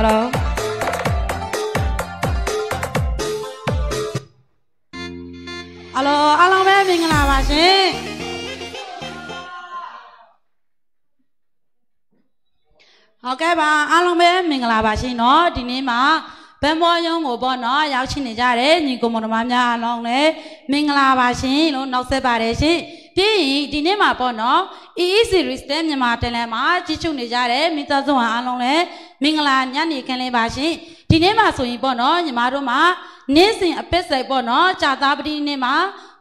ဟယ်လိုဟယ်လိုအားလုံးပဲမင်္ဂလာပါရှင်ဟုတ်ကဲ့ပါအားလုံးပဲမင်္ဂလာပါရှင်เนาะဒီနေ့မှာဗန်မောယုံကိုပေါ့နော်ရောက်ရှိနေကြတယ်ညီကိုမတော်မများအလုံးလည်းမင်္ဂလာပါရှင်လို့နှုတ်ဆက်ပါတယ်ရှင်ပြီးရင်ဒီနေ့မှာပေါ့နော် EE series တဲ့မြန်မာတလန်မှာကြီးချုပ်နေကြတယ်မိသားစုအားလုံးလည်းမင်္ဂလာညနေခင်းလေးပါရှင်ဒီနေ့မှာဆိုရင်ပေါ့နော်ညီမတို့မှာနေ့စဉ်အပစ်ဆိုင်ပေါ့နော်ကြာသားပတိနေ့မှာ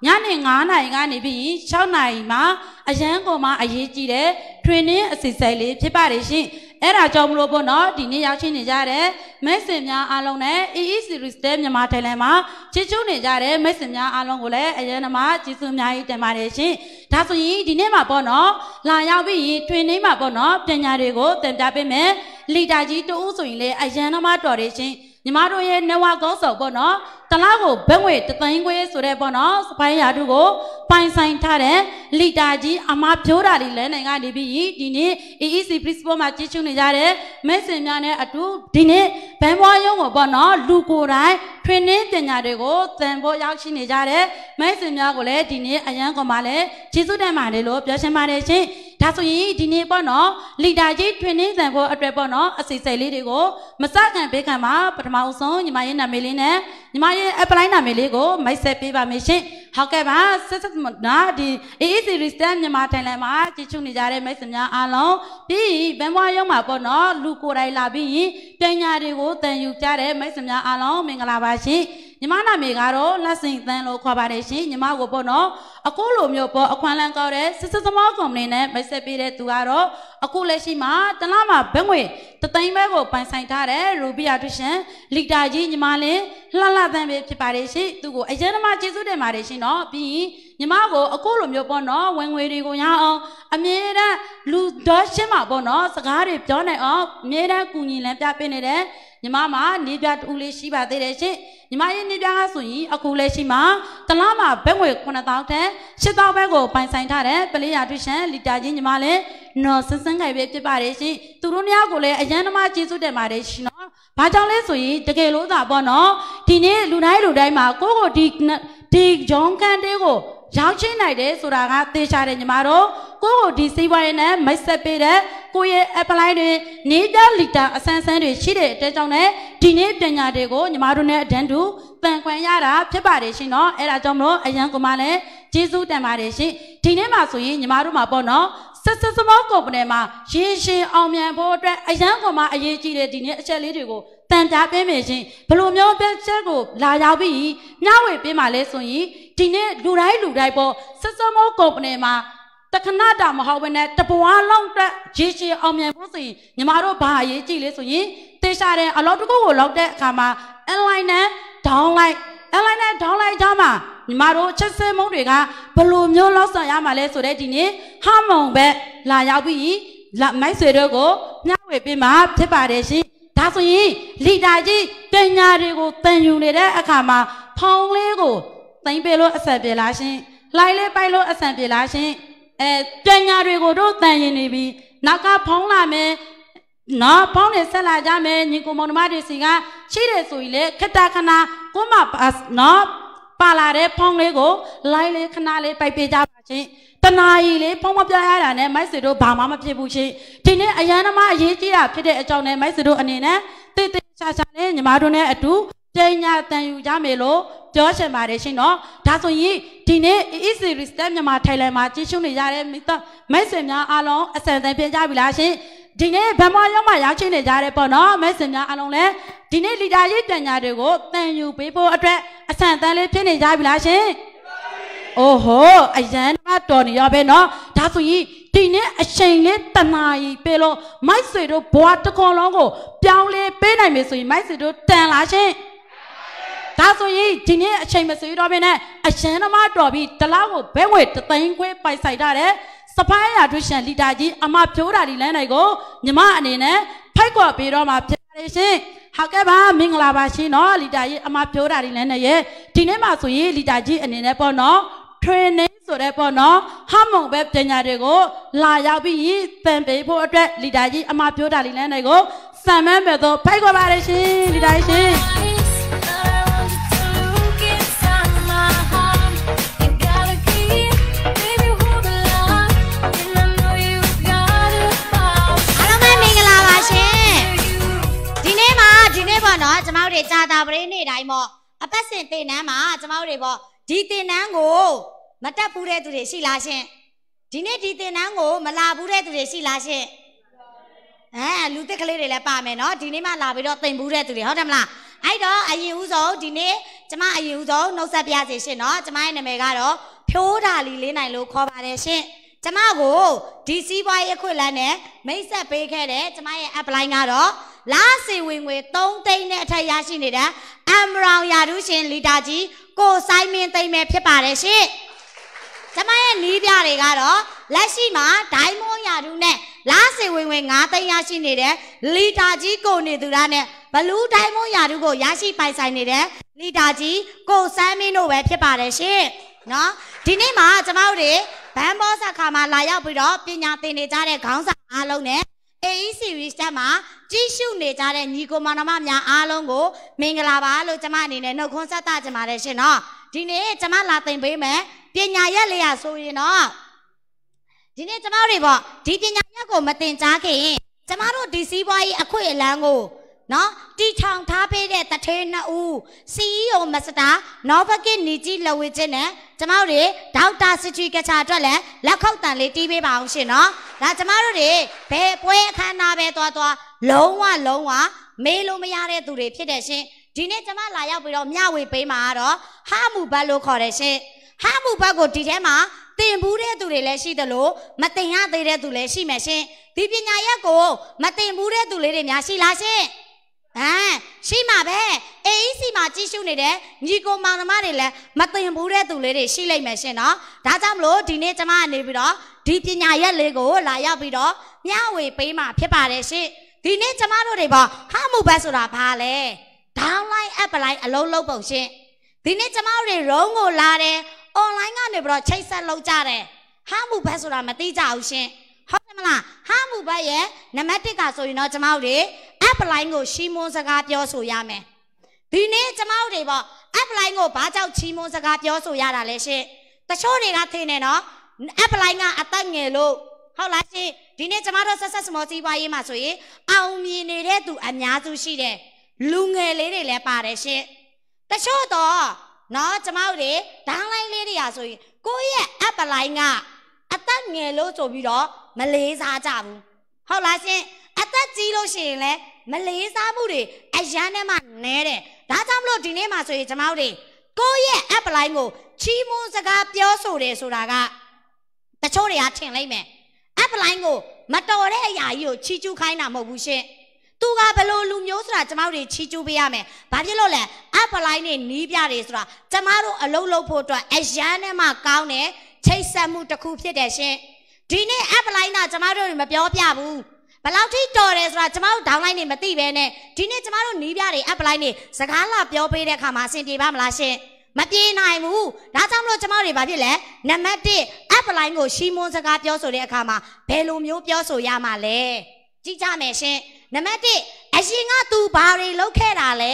ညနေ9:00နာရီကနေပြီး6:00နာရီမှာအရန်ကုန်မှာအရေးကြီးတဲ့ထွေနှင်းအစီအစိုက်လေးဖြစ်ပါတယ်ရှင်အဲ့ဒါကြောင့်မလို့ပေါ့နော်ဒီနေ့ရောက်ရှိနေကြတဲ့မက်ဆင်များအားလုံးနဲ့ EE series တဲ့မြန်မာထိုင်လန်မှာချစ်ချူးနေကြတဲ့မက်ဆင်များအားလုံးကိုလည်းအရင်ကမှကျေးဇူးအများကြီးတင်ပါတယ်ရှင်ဒါဆိုရင်ဒီနေ့မှာပေါ့နော်လာရောက်ပြီးထွင်နေမှာပေါ့နော်ပညာတွေကိုသင်ပြပေးမယ်လီတာကြီးတူဦးဆိုရင်လည်းအရန်နမတော်တယ်ရှင်ညီမတို့ရဲ့ network ကောဆောင်ပေါ့နော်တလားကိုဘက်ငွေတသိန်းခွဲဆိုတဲ့ပေါ့နော်စပိုင်းရာထုကိုပိုင်ဆိုင်ထားတဲ့လီတာကြီးအမဖြိုးတာလေးလဲနိုင်ကနေပြီးဒီနေ့ EEC principle မှာကြည့်ရှုနေကြတဲ့မိတ်ဆွေများနဲ့အတူဒီနေ့ဘန်ဘွားရုံးကိုပေါ့နော်လူကိုယ်တိုင်ထွင်နှင်းတင်ညာတွေကိုသင်ဖို့ရောက်ရှိနေကြတဲ့မိတ်ဆွေများကိုလည်းဒီနေ့အရန်ကုန်မှာလည်းကျေးဇူးတင်ပါတယ်လို့ပြောချင်ပါတယ်ရှင်ဒါဆိုရင်ဒီနေ့ပေါ့နော်လီတာကြီးထွင်နှင်းသင်ဖို့အတွက်ပေါ့နော်အစီအစဉ်လေးတွေကိုမစကန်ဘေးကန်မှာပထမဆုံးညီမရဲ့နာမည်လေးနဲ့ညီမရဲ့ apply နာမည်လေးကိုမိတ်ဆက်ပေးပါမယ်ရှင်ဟုတ်ကဲ့ပါဆက်ဆက်နော်ဒီ AEC Restan မြန်မာထိုင်လန်မှာကြည့်ချုနေကြတဲ့မိတ်ဆွေများအားလုံးပြီးဗန်ဘွားရုံးမှာပေါ့နော်လူကိုယ်တိုင်လာပြီးပညာတွေကိုသင်ယူကြတဲ့မိတ်ဆွေများအားလုံးမင်္ဂလာပါရှင်ညီမနာမည်ကတော့လက်စင်တန်းလို့ခေါ်ပါတယ်ရှင်ညီမကိုပေါ့နော်အခုလိုမျိုးပေါ့အခွန်လန်ကောက်တဲ့စစ်စစ်သမားကုမ္ပဏီနဲ့မိတ်ဆက်ပေးတဲ့သူကတော့အခုလက်ရှိမှာတလားမှာဘက်ငွေတသိန်းပဲကိုပိုင်ဆိုင်ထားတဲ့ရူပီယာထွရှင်လီတာကြီးညီမလင်းလှလှတန်းပဲဖြစ်ပါတယ်ရှင်သူကိုအရင်ကမှကျေးဇူးတင်ပါတယ်ရှင်နော်ပြီးရင်ညီမကိုအခုလိုမျိုးပေါ့နော်ဝင်ငွေတွေကိုရအောင်အမြဲတမ်းလူတော်ရှင်းမှာပေါ့နော်စကားတွေပြောနိုင်အောင်အမြဲတမ်းကူညီလမ်းပြပေးနေတယ်ညီမမှာနေပြတူလေးရှိပါသေးတယ်ရှင်ညီမရဲ့နေပြကဆိုရင်အခုလည်းရှိမှာတလားမှာဘက်ငွေ9000တန်8000ဘက်ကိုပိုင်ဆိုင်ထားတဲ့ပလေးရထွေရှင်လီတာချင်းညီမလည်းနော်စစန်းခိုင်ပဲဖြစ်ပါတယ်ရှင်သူတို့များကိုလည်းအရန်သမားကျေးဇူးတင်ပါတယ်ရှင်နော်ဘာကြောင့်လဲဆိုရင်တကယ်လို့သာပေါ့နော်ဒီနေ့လူတိုင်းလူတိုင်းမှာကိုကိုဒီဒီဂျွန်ကန်တေးကိုရောက်ချင်းနိုင်တယ်ဆိုတာကသေချာတယ်ညီမတို့ကိုယ့်ကိုဒီစီးပွားရေးနဲ့မိတ်ဆက်ပေးတဲ့ကိုယ့်ရဲ့ apply တွေနေတာလီတာအဆန်းဆန်းတွေရှိတဲ့အဲကြောင့်လည်းဒီနေ့ပညာတွေကိုညီမတို့နဲ့အတန်းတူပန်ခွန်ရတာဖြစ်ပါတယ်ရှင်နော်အဲဒါကြောင့်မလို့အရန်ကမှလည်းကျေးဇူးတင်ပါတယ်ရှင်ဒီနေ့မှဆိုရင်ညီမတို့မှာပေါ့နော်ဆက်ဆက်စမောကုမ္ပဏီမှာရေရှင်အောင်မြန်ဖို့အတွက်အရန်ကမှအရေးကြီးတဲ့ဒီနေ့အချက်လေးတွေကိုတန်ကြားပေးမယ်ရှင်ဘယ်လိုမျိုးပြချက်ကိုလာရောက်ပြီးညှဝေပေးမှလဲဆိုရင်ဒီနေ့လူတိုင်းလူတိုင်းပေါ့စစ်စမောကုမ္ပဏီမှာတခဏတာမဟုတ်ဘဲနဲ့တပွားလောက်တက်ရေရှည်အောင်မြင်ဖို့ဆိုရင်ညီမတို့ဘာအရေးကြီးလဲဆိုရင်တေချာတဲ့အလောက်တကုတ်ကိုလောက်တဲ့အခါမှာ online နဲ့ downline online နဲ့ downline ကြားမှာညီမတို့ချက်စဲမုံတွေကဘလိုမျိုးလောက်ဆောင်ရမှာလဲဆိုတဲ့ဒီနေ့ဟာမုံပဲလာရောက်ပြီးမိုက်ဆွေတို့ကိုမျှဝေပေးမှာဖြစ်ပါတယ်ရှင်ဒါဆိုရင်လီတာကြီးပညာတွေကိုသင်ယူနေတဲ့အခါမှာဖောင်းလေးကိုသိမ့်ပေလို့အဆက်ပြေလားရှင်လှိုင်းလေးပိုက်လို့အဆက်ပြေလားရှင်အဲပညာတွေကိုတို့တန်ရင်နေပြီနောက်ကဖုံးလာမယ်နော်ပေါင်းနေဆက်လာကြမယ်ညီကိုမောင်နှမတွေစီကရှိတယ်ဆိုရင်လေခတခဏကိုမနော်ပါလာတဲ့ဖုံးလေးကိုလိုင်းလေးခဏလေးပိုက်ပေးကြပါချင်းတနာရီလေးဖုံးမပြရတာနဲ့မိုက်ဆွေတို့ဘာမှမဖြစ်ဘူးချင်းဒီနေ့အရန်သမားအရေးကြီးတာဖြစ်တဲ့အကြောင်းနဲ့မိုက်ဆွေတို့အနေနဲ့တိတ်တိတ်ချာချာနဲ့ညီမတို့နဲ့အတူပညာတန်ယူရမယ်လို့ပြောချင်ပါတယ်ရှင်နော်ဒါဆိုရင်ဒီနေ့ EEC Step မြန်မာထိုင်လန်မှာကြီးရှုနေရတဲ့မိသားမိတ်ဆွေများအားလုံးအစံတန်ပြင်ကြပြီလားရှင်ဒီနေ့ဗမာရောက်မှရောက်ချင်းနေကြတဲ့ပေါ့နော်မိတ်ဆွေများအားလုံးလည်းဒီနေ့လီဒါရေးတန်ညာတွေကိုတန်ယူပေးဖို့အတွက်အစံတန်လေးဖြစ်နေကြပြီလားရှင်အိုးဟိုအရန်မတော်နေရပဲနော်ဒါဆိုရင်ဒီနေ့အချိန်လေးတနာရီပေးလို့မိုက်ဆွေတို့ဘွားတခွန်လုံးကိုပြောင်းလဲပေးနိုင်မယ်ဆိုရင်မိုက်ဆွေတို့တန်လားရှင်ဒါဆိုရင်ဒီနေ့အချိန်မဆွေးတော့ဘဲနဲ့အရန်သမားတော်ပြီးတလောက်ကိုဘဲငွေတသိန်းခွဲ ပိုက်ဆိုင်ထားတဲ့စပိုင်းရာဒွှရှင်လီတာကြီးအမပြိုးတာဒီလမ်းတွေကိုညီမအနေနဲ့ဖိုက်ကွာပေးတော့မှာဖြစ်ပါလိမ့်ရှင်ဟုတ်ကဲ့ပါမင်္ဂလာပါရှင်နော်လီတာကြီးအမပြောတာဒီလမ်းနဲ့ရဲ့ဒီနေ့မှဆိုရင်လီတာကြီးအနေနဲ့ပေါ့နော် training ဆိုတဲ့ပေါ့နော်ဟမုံပဲပညာတွေကိုလာရောက်ပြီးသင်ပေးဖို့အတွက်လီတာကြီးအမပြောတာဒီလမ်းတွေကိုစံမမ်းမဲ့သောဖိုက်ခွာပါတယ်ရှင်လီတာကြီးရှင်ပေါ့နော်ကျမတို့တွေကြာတာပရိနေတိုင်းပေါ့အပတ်စဉ်တင်နန်းမှာကျမတို့တွေပေါ့ဒီတင်နန်းကိုမတက်ဘူးတဲ့သူတွေရှိလားရှင်ဒီနေ့ဒီတင်နန်းကိုမလာဘူးတဲ့သူတွေရှိလားရှင်အဲလူသစ်ကလေးတွေလည်းပါမယ်နော်ဒီနေ့မှလာပြီးတော့တင်ဘူးတဲ့သူတွေဟုတ်တယ်မလားအဲ့တော့အရင်ဦးဆုံးဒီနေ့ကျမအရင်ဦးဆုံးနှုတ်ဆက်ပြရစီရှင်နော်ကျမရဲ့နာမည်ကတော့ဖြိုးဒါလီလေးနိုင်လို့ခေါ်ပါတယ်ရှင်ကျမကိုဒီစီးပွားရေးအခွင့်အလမ်းနဲ့မိတ်ဆက်ပေးခဲ့တဲ့ကျမရဲ့ app line ကတော့လာစီဝင်ငွေ3သိန်းနဲ့အထက်ရရှိနေတဲ့အမ်ရောင်ယာဒူးရှင် လီတာကြီးကိုစိုင်းမင်းသိမ့်ပဲဖြစ်ပါတယ်ရှင်။ကျမရဲ့နီးပြတွေကတော့လက်ရှိမှာဒိုင်းမွန်ယာဒူးနဲ့လာစီဝင်ငွေ9သိန်းရရှိနေတဲ့လီတာကြီးကိုနေသူရနဲ့ဘလူးဒိုင်းမွန်ယာဒူးကိုရရှိပိုင်ဆိုင်နေတဲ့လီတာကြီးကိုစိုင်းမင်းတို့ပဲဖြစ်ပါတယ်ရှင်။နော်ဒီနေ့မှာကျမတို့တွေဘန်ဘောဆက်ခါမှာလာရောက်ပြီးတော့ပညာသင်နေကြတဲ့ခေါင်းဆောင်အားလုံးနဲ့ AEC series တက်မှာကြည့်ရှုနေကြတဲ့ညီကိုမောင်နှမများအားလုံးကိုမင်္ဂလာပါလို့ကျမအနေနဲ့နှုတ်ခွန်းဆက်သကြပါတယ်ရှင်နော်ဒီနေ့ကျမလာသင်ပေးမယ်ပညာရက်လေးရဆိုရင်တော့ဒီနေ့ကျမတို့ပေါ့ဒီပညာရက်ကိုမသင်ကြားခင်ကျမတို့ဒီစီးပွားရေးအခွင့်အလမ်းကို နော်တီထောင်ထားပေးတဲ့တထေးနှစ်ဦး CEO မစတာ နော်ဘကစ်နီကြီးလဝေချင်းနဲ့ကျမတို့တွေဒေါက်တာစစ်ချီကချာအတွက်လည်းလက်ခုပ်တန်လေးတီးပေးပါအောင်ရှင်နော်ဒါကျမတို့တွေဘယ်ပွဲအခမ်းအနားပဲသွားသွားလုံးဝလုံးဝမေးလို့မရတဲ့သူတွေဖြစ်တယ်ရှင်ဒီနေ့ကျမလာရောက်ပြီးတော့မျှဝေပေးမှာကတော့ဟာမှုဘတ်လို့ခေါ်တယ်ရှင်ဟာမှုဘတ်ကိုဒီထဲမှာတင်ဘူးတဲ့သူတွေလည်းရှိသလိုမတင်ရသေးတဲ့သူလည်းရှိမယ်ရှင်ဒီပညာရက်ကိုမတင်ဘူးတဲ့သူလေးတွေများရှိလားရှင်ဟမ်ရှိမှာပဲ AEC မှာကြီးစုနေတဲ့ညီကောင်မောင်သမားတွေလည်းမတင်ဘူးတဲ့သူလေးတွေရှိလိမ့်မယ်ရှင်နော်ဒါကြောင့်မလို့ဒီနေ့ကျမကနေပြီးတော့ဒီပညာရက်လေးကိုလာရောက်ပြီးတော့မျှဝေပေးမှာဖြစ်ပါတယ်ရှင်ဒီနေ့ကျမတို့တွေပေါ့ဟာမှုဘတ်ဆိုတာဘာလဲ downline app လိုက်အလုံးလုံးပုံရှင်ဒီနေ့ကျမတို့တွေရုံးကိုလာတယ် online ကနေပြီးတော့ချိတ်ဆက်လုပ်ကြတယ်ဟာမှုဘတ်ဆိုတာမသိကြဘူးရှင်ဟုတ်တယ်မလားဟာမှုဘတ်ရဲ့နံပါတ်1ကဆိုရင်တော့ကျမတို့တွေ app line ကိုရှီမွန်စကားပြောဆိုရမယ်ဒီနေ့ကျမတို့တွေပေါ့ app line ကိုဘာကြောင့်ရှီမွန်စကားပြောဆိုရတာလဲရှင်တချို့တွေကထင်နေနော် app line ကအသက်ငယ်လို့ဟုတ်လားရှင်ဒီနေ့ကျမတို့ဆက်ဆက်စမောစီးပွားရေးမှာဆိုရင်အောင်မြင်နေတဲ့သူအများစုရှိတယ်လူငယ်လေးတွေလည်းပါတယ်ရှင်တချို့တော့နော်ကျမတို့တွေဒန်းလိုက်လေးတွေရာဆိုရင်ကိုယ့်ရဲ့ app လိုင်းကအသက်ငယ်လို့ဆိုပြီးတော့မလေးစားကြဘူးဟုတ်လားရှင်အသက်ကြီးလို့ရှိရင်လည်းမလေးစားမှုတွေအရန်ထဲမှာနဲတယ်ဒါကြောင့်မလို့ဒီနေ့မှာဆိုရင်ကျမတို့တွေကိုယ့်ရဲ့ app လိုင်းကိုချီးမွမ်းစကားပြောဆိုတယ်ဆိုတာကတချို့တွေကထင်လိုက်မယ်တ်ဖလိုင်းကိုမတော်တဲ့အရာကြီးကိုချီးကျူးခိုင်းတာမဟုတ်ဘူးရှင်။သူကဘလို့လူမျိုးဆိုတာကျမတို့တွေချီးကျူးပေးရမယ်။ဘာဖြစ်လို့လဲအပ်ဖလိုင်းနဲ့နီးပြတယ်ဆိုတာကျမတို့အလုံးလုံးဖို့အတွက်အရန်နဲ့မှကောင်းတဲ့ချိတ်ဆက်မှုတစ်ခုဖြစ်တယ်ရှင်။ဒီနေ့အပ်ဖလိုင်းတာကျမတို့တွေမပြောပြဘူး။ဘလောက်ထိတော်တယ်ဆိုတာကျမတို့ downline နေမသိပဲနဲ့ဒီနေ့ကျမတို့နီးပြတွေ app line နေစကားလာပြောပေးတဲ့အခါမှာအဆင်ပြေပါမလားရှင်။မပြေနိုင်ဘူးဒါကြောင့်မလို့ကျမတွေဘာဖြစ်လဲနံပါတ်1 appline ကိုရှီမွန်စကားပြောဆိုတဲ့အခါမှာဘယ်လိုမျိုးပြောဆိုရမှာလဲကြည့်ကြမယ်ရှင်နံပါတ်1အရှင်က तू ဘာတွေလုပ်ခဲ့တာလဲ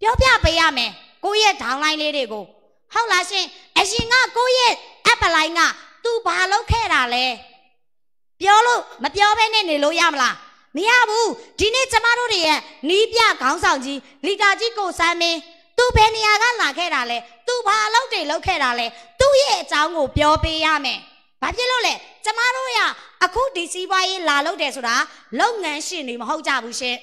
ပြောပြပေးရမယ်ကိုယ့်ရဲ့ downline လေးတွေကိုဟုတ်လားရှင်အရှင်ကကိုယ့်ရဲ့ appline က तू ဘာလုပ်ခဲ့တာလဲပြောလို့မပြောဘဲနဲ့နေလို့ရမလားမရဘူးဒီနေ့ကျမတို့တွေရဲ့နီးပြခေါင်းဆောင်ကြီးလီတာကြီးကိုစမ်းမင်းသူဘယ်နေရာကလာခဲ့တာလဲသူဘာအလုပ်တွေလုပ်ခဲ့တာလဲသူ့ရဲ့အကြောင်းကို ပြောပေးရမယ်ဘာဖြစ်လို့လဲကျမတို့ရအခုဒီစီးပွားရေးလာလုပ်တယ်ဆိုတာလုပ်ငန်းရှင်တွေမဟုတ်ကြဘူးရှင်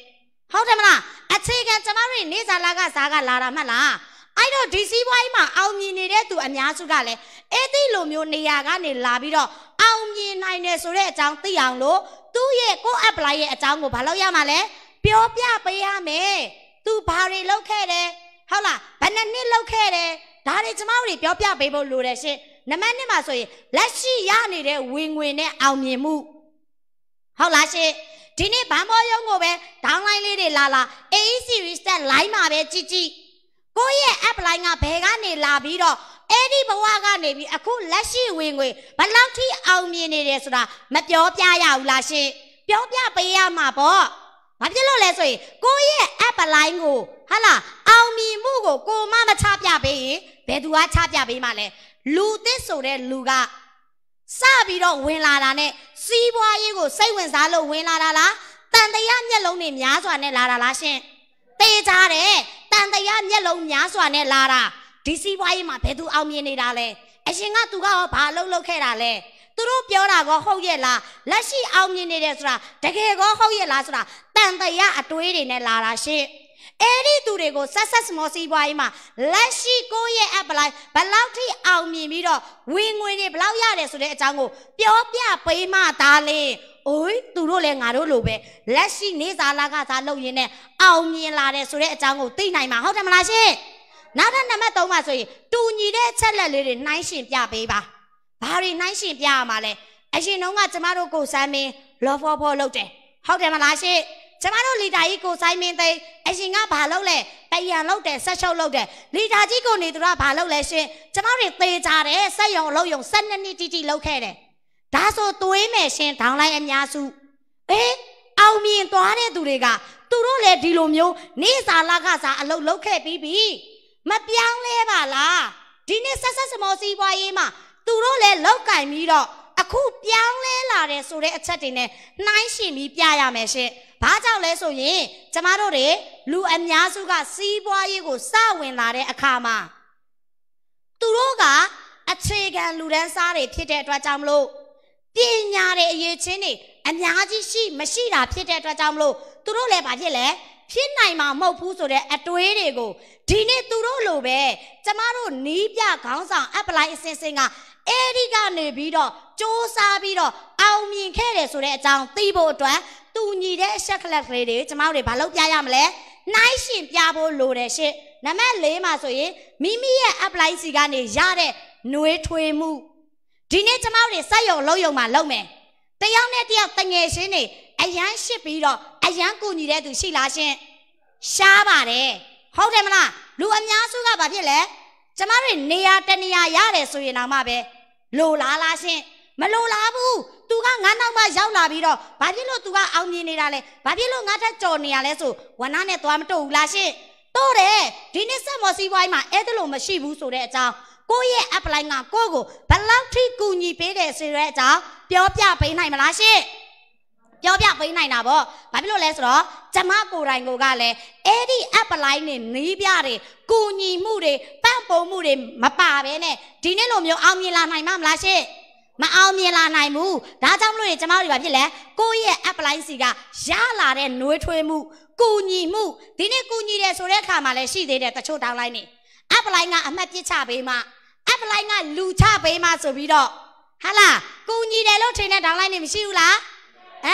ဟုတ်တယ်မလားအခြေခံကျမတို့နေစာလာကစားကလာတာမှတ်လားအဲ့တော့ဒီစီးပွားရေးမှာအောင်မြင်နေတဲ့သူအများစုကလည်းအဲ့ဒီလိုမျိုးနေရာကနေလာပြီးတော့အောင်မြင်နိုင်တယ်ဆိုတဲ့အကြောင်းသိအောင်လို့သူ့ရဲ့ကို apply ရဲ့အကြောင်းကိုဘာလို့ရမှာလဲပြောပြပေးရမယ်။ तू ဘာတွေလုပ်ခဲ့တယ်။ဟုတ်လားဘယ်နှစ်နှစ်လောက်ခဲ့တယ်ဒါတွေကျမတို့တွေပြောပြပေးဖို့လိုတယ်ရှင်နံပါတ်1မှာဆိုရင်လက်ရှိရနေတဲ့ဝင်ငွေနဲ့အောင်မြင်မှုဟုတ်လားရှင်ဒီနေ့ဗန်ဘောရုံကိုပဲ downline လေးတွေလာလာ AE series တက် line မှာပဲကြည့်ကြည့်ကိုယ့်ရဲ့ app line ကဘယ်ကနေလာပြီးတော့အဲ့ဒီဘဝကနေပြီးအခုလက်ရှိဝင်ငွေဘလောက်ထိအောင်မြင်နေတယ်ဆိုတာမပြောပြရဘူးလားရှင်ပြောပြပေးရမှာပေါ့ဘာဖြစ်လို့လဲဆိုရင်ကိုရဲ့ app line ကိုဟာလာအောင်မြင်မှုကိုကိုမမချပြပေးရင်ဘယ်သူကချပြပေးမှလဲလူသစ်ဆိုတဲ့လူကစပြီးတော့ဝင်လာတာနဲ့စီးပွားရေးကိုစိတ်ဝင်စားလို့ဝင်လာတာလားတန်တရားမျက်လုံးတွေများစွာနဲ့လာတာလားရှင်တေးကြတယ်တန်တရားမျက်လုံးများစွာနဲ့လာတာဒီစီးပွားရေးမှာဘယ်သူအောင်မြင်နေတာလဲအရှင်ကသူကရောဘာလုပ်လုပ်ခဲ့တာလဲသူတို့ပြောတာကဟုတ်ရဲ့လားလက်ရှိအောင်မြင်နေတယ်ဆိုတာတကယ်ကဟုတ်ရဲ့လားဆိုတာတန်တရာအတွေးတွေနဲ့လာတာရှင့်အဲ့ဒီသူတွေကိုဆက်ဆက်စမောစီးပွားရေးမှာလက်ရှိကိုယ့်ရဲ့ app လိုက်ဘလောက်ထိအောင်မြင်ပြီးတော့ဝင်ငွေတွေဘလောက်ရတယ်ဆိုတဲ့အကြောင်းကို ပြောပြပေးမှဒါလေအိုးသူတို့လည်းငါတို့လိုပဲလက်ရှိနေစာလာကစားလုပ်ရင်းနဲ့အောင်မြင်လာတယ်ဆိုတဲ့အကြောင်းကိုသိနိုင်မှာဟုတ်တယ်မလားရှင်နောက်ထပ်နံပါတ်3မှာဆိုရင်တူညီတဲ့ချက်လက်လေးတွေနှိုင်းရှင်ပြပေးပါဘာတွေနှိုင်းရှင်ပြရမှာလဲအရှင်တုန်းကကျမတို့ကိုစမ်းမင်းလော်ဖော်ဖော်လုပ်တယ်ဟုတ်တယ်မလားရှင်ကျမတို့လီတာကြီးကိုဆိုင်မင်းသိအရှင်ကဘာလုပ်လဲပယံလုပ်တယ်ဆက်ချုပ်လုပ်တယ်လီတာကြီးကိုနေသူကဘာလုပ်လဲရှင်ကျမတို့သေကြတယ်ဆက်ယုံလုပ်ယုံ၁၂နှစ်တိတိလုပ်ခဲ့တယ်ဒါဆိုသွေးမယ်ရှင်ဒေါင်းလိုက်အများစုအေးအောင်မြင်သွားတဲ့သူတွေကသူတို့လည်းဒီလိုမျိုးနေစာလာကစာအလုပ်လုပ်ခဲ့ပြီးပြီမပြောင်းလဲပါလားဒီနေ့ဆက်ဆက်စမောစီးပွားရေးမှာသူတို့လည်းလောက်ကင်ပြီးတော့အခုပြောင်းလဲလာတယ်ဆိုတဲ့အချက်တွေနဲ့နှိုင်းရှင်ပြီးပြရမယ်ရှင်။ဘာကြောင့်လဲဆိုရင်ကျမတို့တွေလူအများစုက စီးပွားရေးကို စဝင်လာတဲ့အခါမှာသူတို့ကအခြေခံလူတန်းစားတွေဖြစ်တဲ့အတွက်ကြောင့်မလို့ပညာတွေအရေးချင်းတွေအများကြီးရှိမရှိတာဖြစ်တဲ့အတွက်ကြောင့်မလို့သူတို့လည်းဘာဖြစ်လဲဖြစ်နိုင်မှာမဟုတ်ဘူးဆိုတဲ့အတွေးတွေကိုဒီနေ့သူတို့လိုပဲကျမတို့နီးပြခေါင်းဆောင်အပလိုက်အစင်စင်ကအဲဒီကနေပြီးတော့စ조사ပြီးတော့အောင်မြင်ခဲ့တယ်ဆိုတဲ့အကြောင်းသိဖို့အတွက်သူညီတဲ့အချက်ကလပ်ကလေးတွေကျမတို့တွေဘာလုပ်ပြရမလဲနိုင်ရှင်ပြဖို့လိုတယ်ရှင့်နံပါတ်၄မှာဆိုရင်မိမိရဲ့ apply စီကနေရတဲ့နှွေးထွေးမှုဒီနေ့ကျမတို့တွေစက်ရုံလုံးရုံမှာလုပ်မယ်တယောက်နဲ့တယောက်တငယ်ချင်းတွေအရန်ရှစ်ပြီးတော့အရန်ကူညီတဲ့သူရှိလားရှင့်ရှားပါတယ်ဟုတ်တယ်မလားလူအများစုကဘာဖြစ်လဲကျမတို့နေရာတနေရာရတယ်ဆိုရင်တော့မှပဲလိုလားလားရှင်မလိုလားဘူးသူကငါနောက်မှရောက်လာပြီးတော့ဘာဖြစ်လို့သူကအောင်မြင်နေတာလဲဘာဖြစ်လို့ငါထက်ကြော်နေရလဲဆိုဝနာနဲ့သွားမတော့ဘူးလားရှင်တော့တယ်ဒီနေ့ဆက်မော်စီပွိုင်းမှာအဲ့ဒါလိုမရှိဘူးဆိုတဲ့အကြောင်းကိုယ့်ရဲ့ apply ကကိုယ့်ကိုဘယ်လောက်ထိကူညီပေးတယ်ဆိုတဲ့အကြောင်းပြောပြပေးနိုင်မလားရှင်ပြောပြပေးနိုင်တာပေါ့ဘာဖြစ်လို့လဲဆိုတော့ကျမကိုယ်တိုင်ကိုကလည်းအဲ့ဒီ app line နဲ့နီးပြတွေကုညီမှုတွေပန့်ပိုးမှုတွေမပါဘဲနဲ့ဒီနေ့လိုမျိုးအောင်မြင်လာနိုင်မှာမလားရှင့်မအောင်မြင်လာနိုင်ဘူးဒါကြောင့်မလို့ကျမတို့တွေဘာဖြစ်လဲကိုယ့်ရဲ့ app line စီကရလာတဲ့နှွေးထွေးမှုကုညီမှုဒီနေ့ကုညီတယ်ဆိုတဲ့အခါမှာလည်းရှိသေးတယ်တချို့တောင်းလိုက်နေ app line ကအမှတ်ပြစ်ချပေးမှ app line ကလူချပေးမှဆိုပြီးတော့ဟာလာကုညီတယ်လို့ထင်တဲ့တောင်းလိုက်နေမရှိဘူးလားအဲ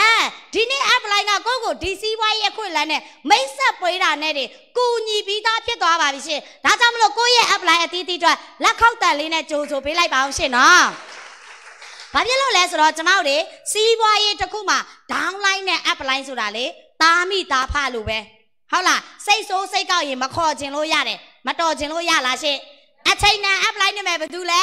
ဒီနေ့ apply ကကိုယ့်ကိုဒီစီးပွားရေးအခွင့်အလမ်းနဲ့မိတ်ဆက်ပေးတာနဲ့တွေကူညီပြီးသားဖြစ်သွားပါပြီရှင်ဒါကြောင့်မလို့ကိုယ့်ရဲ့ apply အသီးသီးအတွက်လက်ခောက်တက်လေးနဲ့ကြိုဆိုပေးလိုက်ပါအောင်ရှင်နော်ဘာဖြစ်လို့လဲဆိုတော့ကျမတို့တွေစီးပွားရေးတစ်ခုမှာ downline နဲ့ upline ဆိုတာလေတာမိတာဖလို့ပဲဟုတ်လားစိတ်ဆိုးစိတ်ကောက်ရင်မခေါ်ခြင်းလို့ရတယ်မတော်ခြင်းလို့ရလားရှင့်အချိန်နဲ့ upline နဲ့ပဲဘာတူလဲ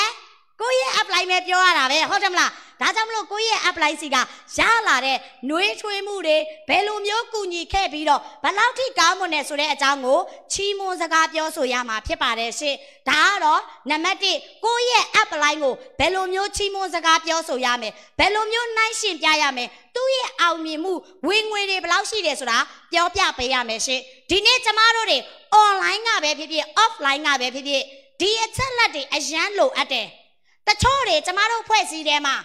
ကိုယ့်ရဲ့ upline ပဲပြောရတာပဲဟုတ်တယ်မလားဒါကြောင့်မလို့ကိုယ့်ရဲ့ apply စီကရလာတဲ့နှွေးထွေးမှုတွေဘယ်လိုမျိုးကူညီခဲ့ပြီးတော့ဘလောက်ထိကောင်းမွန်တယ်ဆိုတဲ့အကြောင်းကိုချီးမွမ်းစကားပြောဆိုရမှာဖြစ်ပါတယ်ရှင်ဒါကတော့နံပါတ်1ကိုယ့်ရဲ့ apply ကိုဘယ်လိုမျိုးချီးမွမ်းစကားပြောဆိုရမယ်ဘယ်လိုမျိုးနှိုင်းရှင်ပြရမယ်သူ့ရဲ့အောင်မြင်မှုဝင်ငွေတွေဘယ်လောက်ရှိတယ်ဆိုတာပြောပြပေးရမယ်ရှင်ဒီနေ့ကျမတို့တွေ online ကပဲဖြစ်ဖြစ် offline ကပဲဖြစ်ဖြစ်ဒီအချက်လက်တွေအရန်လိုအပ်တယ်တချို့တွေကျမတို့ဖွဲ့စည်းထဲမှာ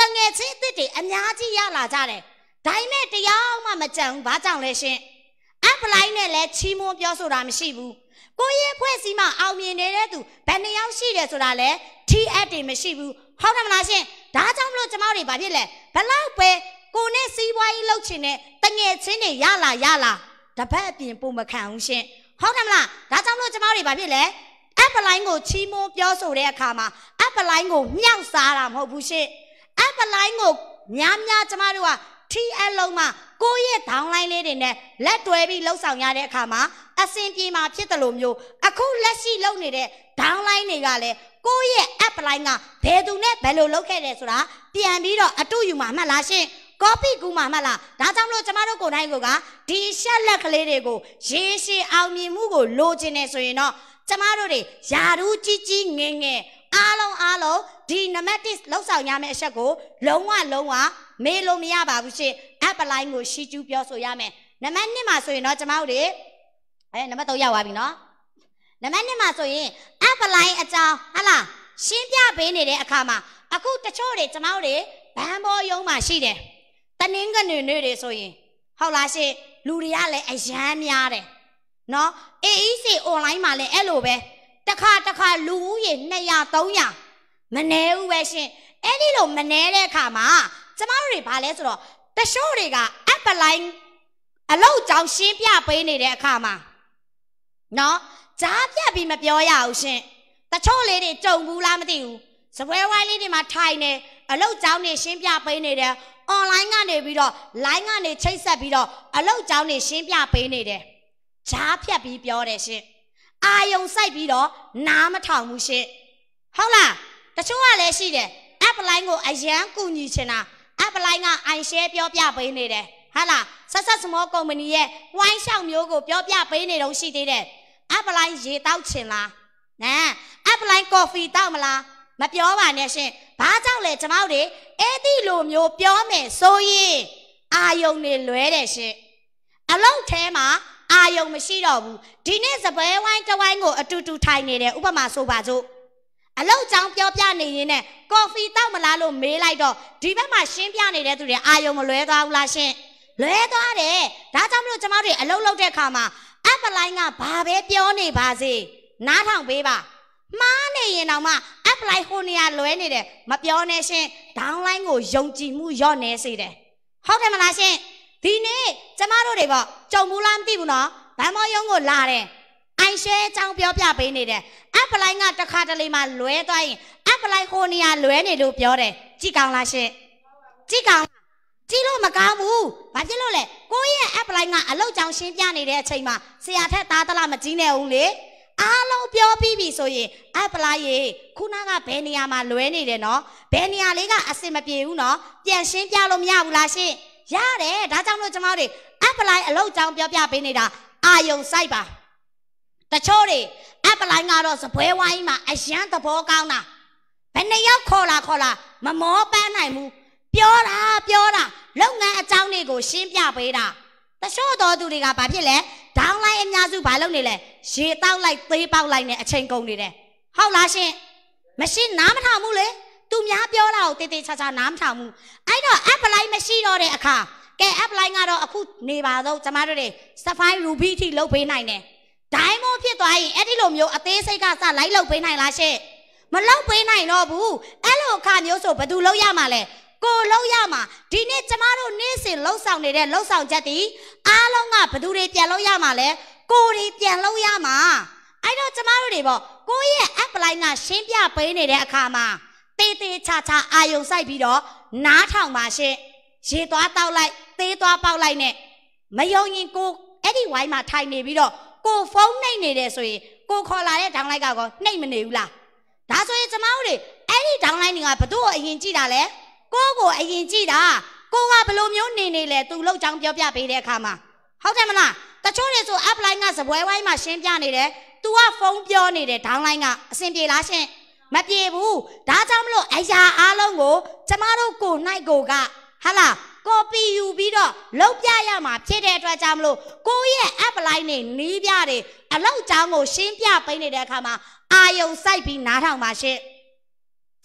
တငယ်ချင်းအစ်စ်တွေအများကြီးရလာကြတယ်။ဒါနဲ့တရားမှမကြံဘူး။ဘာကြောင့်လဲရှင်။အဖလိုက်နဲ့လည်းချီးမွမ်းပြောဆိုတာမရှိဘူး။ကိုရဲ့ဖွဲ့စည်းမှအောင်မြင်နေတဲ့သူဘယ်နှယောက်ရှိတယ်ဆိုတာလဲထီအပ်တယ်မရှိဘူး။ဟုတ်တယ်မလားရှင်။ဒါကြောင့်မလို့ကျမတို့တွေဘာဖြစ်လဲ။ဘလောက်ပဲကိုနဲ့စီးပွားရေးလုပ်ချင်တဲ့တငယ်ချင်းတွေရလာရလာတပတ်အပြင်ပုံမခံဘူးရှင်။ဟုတ်တယ်မလား။ဒါကြောင့်မလို့ကျမတို့တွေဘာဖြစ်လဲ။ app line ကိုချီးမွမ်းပြောဆိုတဲ့အခါမှာ app line ကိုမြှောက်စားတာမဟုတ်ဘူးရှင်။အဲ့ပလိုင်းကိုများများကျမတို့က ठी အလုံးမှာကိုယ့်ရဲ့ downline လေးတွေနဲ့လက်တွဲပြီးလှုပ်ဆောင်ရတဲ့အခါမှာအဆင်ပြေမှာဖြစ်တယ်လို့မျိုးအခုလက်ရှိလုပ်နေတဲ့ downline တွေကလည်းကိုယ့်ရဲ့ app line ကဘယ်သူနဲ့ဘယ်လိုလုပ်ခဲ့တယ်ဆိုတာပြန်ပြီးတော့အတူယူမှာမှတ်လားရှင် copy ကူမှာမှတ်လားဒါကြောင့်မလို့ကျမတို့ကိုယ်တိုင်ကဒီရှက်လက်ကလေးတွေကို ရေရှည်အောင်မြင်မှုကို လိုချင်နေဆိုရင်တော့ကျမတို့တွေယာရူးကြီးကြီးငယ်ငယ်အားလုံးအားလုံးဒီ nomadic လောက်ဆောင်ရမယ့်အချက်ကိုလုံးဝလုံးဝမေးလို့မရပါဘူးရှင် app line ကိုရှင်းကျူးပြောဆိုရမယ်နံပါတ်1မှာဆိုရင်တော့ကျမတို့တွေအဲနံပါတ်3ရောက်ပါပြီနော်နံပါတ်1မှာဆိုရင် app line အကြောင်းဟလားရှင်းပြပေးနေတဲ့အခါမှာအခုတချို့တွေကျမတို့တွေဘန်ဘောယုံမှာရှိတယ်တနင်္ဂနွေနေ့တွေဆိုရင် ဟုတ်လားရှင်လူတွေကလည်းအယမ်းများတယ်နော် AEC online မှာလည်းအဲ့လိုပဲတခါတခါလူဦးရေ200 300မနေဘူးပဲရှင်အဲ့ဒီလိုမနေတဲ့အခါမှာကျမတို့တွေဘာလဲဆိုတော့တရှို့တွေက apply အလောက်ကြောင်ရှင်းပြပေးနေတဲ့အခါမှာနော်ကြားပြပြီးမပြောရအောင်ရှင်တချို့လေးတွေကြုံဘူးလားမသိဘူးစပွဲဝိုင်းလေးတွေမှာထိုင်နေအလောက်ကြောင်နေရှင်းပြပေးနေတယ် online ကနေပြီးတော့ line ကနေချိတ်ဆက်ပြီးတော့အလောက်ကြောင်နေရှင်းပြပေးနေတယ်ကြားဖြတ်ပြီးပြောတယ်ရှင်။အာယုံစိုက်ပြီးတော့နားမထောင်ဘူးရှင့်ဟုတ်လားတချို့ကလည်းရှိတယ် app line ကိုအရန်ကူညီချင်တာ app line က i share ပြောပြပေးနေတယ်ဟာလားဆက်ဆက် small company ရဲ့ wine shop မျိုးကိုပြောပြပေးနေတော့ရှိသေးတယ် app line ရေတောက်ချင်လားနဲ app line coffee တောက်မလားမပြောပါနဲ့ရှင်ဘာကြောင့်လဲကျမတို့တွေအဲ့ဒီလိုမျိုးပြောမယ်ဆိုရင်အာယုံတွေလွဲတယ်ရှင်အလုံးထဲမှာအာယုံမရှိတော့ဘူးဒီနေ့စပွဲဝိုင်းတဝိုင်းကိုအတူတူထိုင်နေတယ်ဥပမာဆိုပါစို့အလောက်ကြောင်ပြောပြနေရင်နဲ့ကော်ဖီတောက်မလားလို့မေးလိုက်တော့ဒီဘက်မှာရှင်းပြနေတဲ့သူတွေအာယုံမလွဲသွားဘူးလားရှင်လွဲသွားတယ်ဒါကြောင့်မလို့ကျမတို့အလောက်လောက်တဲ့အခါမှာအပလိုင်းကဘာပဲပြောနေပါစေနားထောင်ပေးပါမှားနေရင်တော့မှ apply ဟိုနေရာလွဲနေတယ်မပြောနဲ့ရှင် downline ကိုယုံကြည်မှုညော့နေစေတယ်ဟုတ်တယ်မလားရှင်ဒီနေ့ကျမတို့တွေပေါ့ကြုံဘူးလားမသိဘူးနော်ဗမ်းမောယုံကိုလာတယ်အိုင်ရှဲအကြောင်းပြောပြပေးနေတယ်အပလိုင်းကတခါတလေမှလွဲသွားရင်အပလိုင်းခိုနေရလွဲနေလို့ပြောတယ်ကြည်ကောင်းလားရှင့်ကြည်ကောင်းကြည်လို့မကောင်းဘူးဘာဖြစ်လို့လဲကိုရဲ့အပလိုင်းကအလောက်ကြောင်ရှင်းပြနေတဲ့အချိန်မှာဆရာထက်သားတလားမကြီးနဲ့ဦးလေအားလုံးပြောပြီးပြီဆိုရင်အပလာရေခုနကဘယ်နေရာမှာလွဲနေတယ်နော်ဘယ်နေရာလေးကအဆင်မပြေဘူးနော်ပြန်ရှင်းပြလို့မရဘူးလားရှင့်ရတယ်ဒါကြောင့်လို့ကျမတို့ apply အလုပ်ကြောင်းပြောပြပေးနေတာအာယုံစိုက်ပါတချို့တွေ apply ကတော့စပွဲဝိုင်းမှာအရန်သဘောကောင်းတာဘယ်နှယောက်ခေါ်လာခေါ်လာ မမောပန်းနိုင်ဘူးပြောတာပြောတာလုပ်ငန်းအကြောင်းတွေကိုရှင်းပြပေးတာတချို့တော်သူတွေကဘာဖြစ်လဲ downline အများစုဘာလုပ်နေလဲရေတောက်လိုက်သေးပေါက်လိုက်နဲ့အချိန်ကုန်နေတယ်ဟုတ်လားရှင်မရှိနားမထောင်ဘူးလေသူများပြောတာကိုတေးသေးချာချာနားမထောင်ဘူးအဲ့တော့ apply မရှိတော့တဲ့အခါကဲ apply ကတော့အခုနေပါတော့ကျမတို့တွေ sapphire ruby အထိလုပ်ပေးနိုင်တယ် diamond ဖြစ်သွားရင်အဲ့ဒီလိုမျိုးအသေးစိတ်ကစလိုက်လုပ်ပေးနိုင်လားရှင့်မလုပ်ပေးနိုင်တော့ဘူးအဲ့လိုအခါမျိုးဆိုဘယ်သူလုပ်ရမှာလဲကိုလုံးရမှာဒီနေ့ကျမတို့နေ့စဉ်လှုပ်ဆောင်နေတဲ့လှုပ်ဆောင်ချက်ဒီအားလုံးကဘယ်သူတွေပြန်လို့ရမှာလဲကိုတွေပြန်လို့ရမှာအဲ့တော့ကျမတို့တွေပေါ့ကိုရဲ့ apply ကရှင်းပြပေးနေတဲ့အခါမှာတေးသေးချာချာအာယုံစိုက်ပြီးတော့နားထောင်ပါရှင်ရေသွားတောက်လိုက်သေးသွားပေါက်လိုက်နဲ့မယုံရင်ကိုအဲ့ဒီဝိုင်းမှာထိုင်နေပြီးတော့ကိုဖုန်းနှိပ်နေတယ်ဆိုရင်ကိုခေါ်လာတဲ့ဒေါင်းလိုက်ကောနှိပ်မနေဘူးလားဒါဆိုရင်ကျမတို့တွေအဲ့ဒီဒေါင်းလိုက်တွေကဘသူ့ကိုအရင်ကြည့်တာလဲကိုကိုအရင်ကြည့်တာကိုကဘလို့မျိုးနေနေလဲသူလောက်ချောင်းပြောပြပေးတဲ့အခါမှာဟုတ်တယ်မလားတချို့တွေဆို app line ကစပွဲဝိုင်းမှာရှင်းပြနေတယ် तू ကဖုန်းပြောနေတယ် downline ကအဆင်ပြေလားရှင်မပြေဘူးဒါကြောင့်မလို့အရာအားလုံးကိုကျမတို့ကို၌ကိုက ဟာလားကော်ပီယူပြီးတော့လောက်ပြရမှာဖြစ်တဲ့အတွက်ကြောင့်မလို့ကိုရဲ့ app line နဲ့နီးပြတယ်အလောက်ကြောင်းကို ရှင်းပြပေးနေတဲ့အခါမှာအာယုံစိုက်ပြီးနားထောင်ပါရှင့်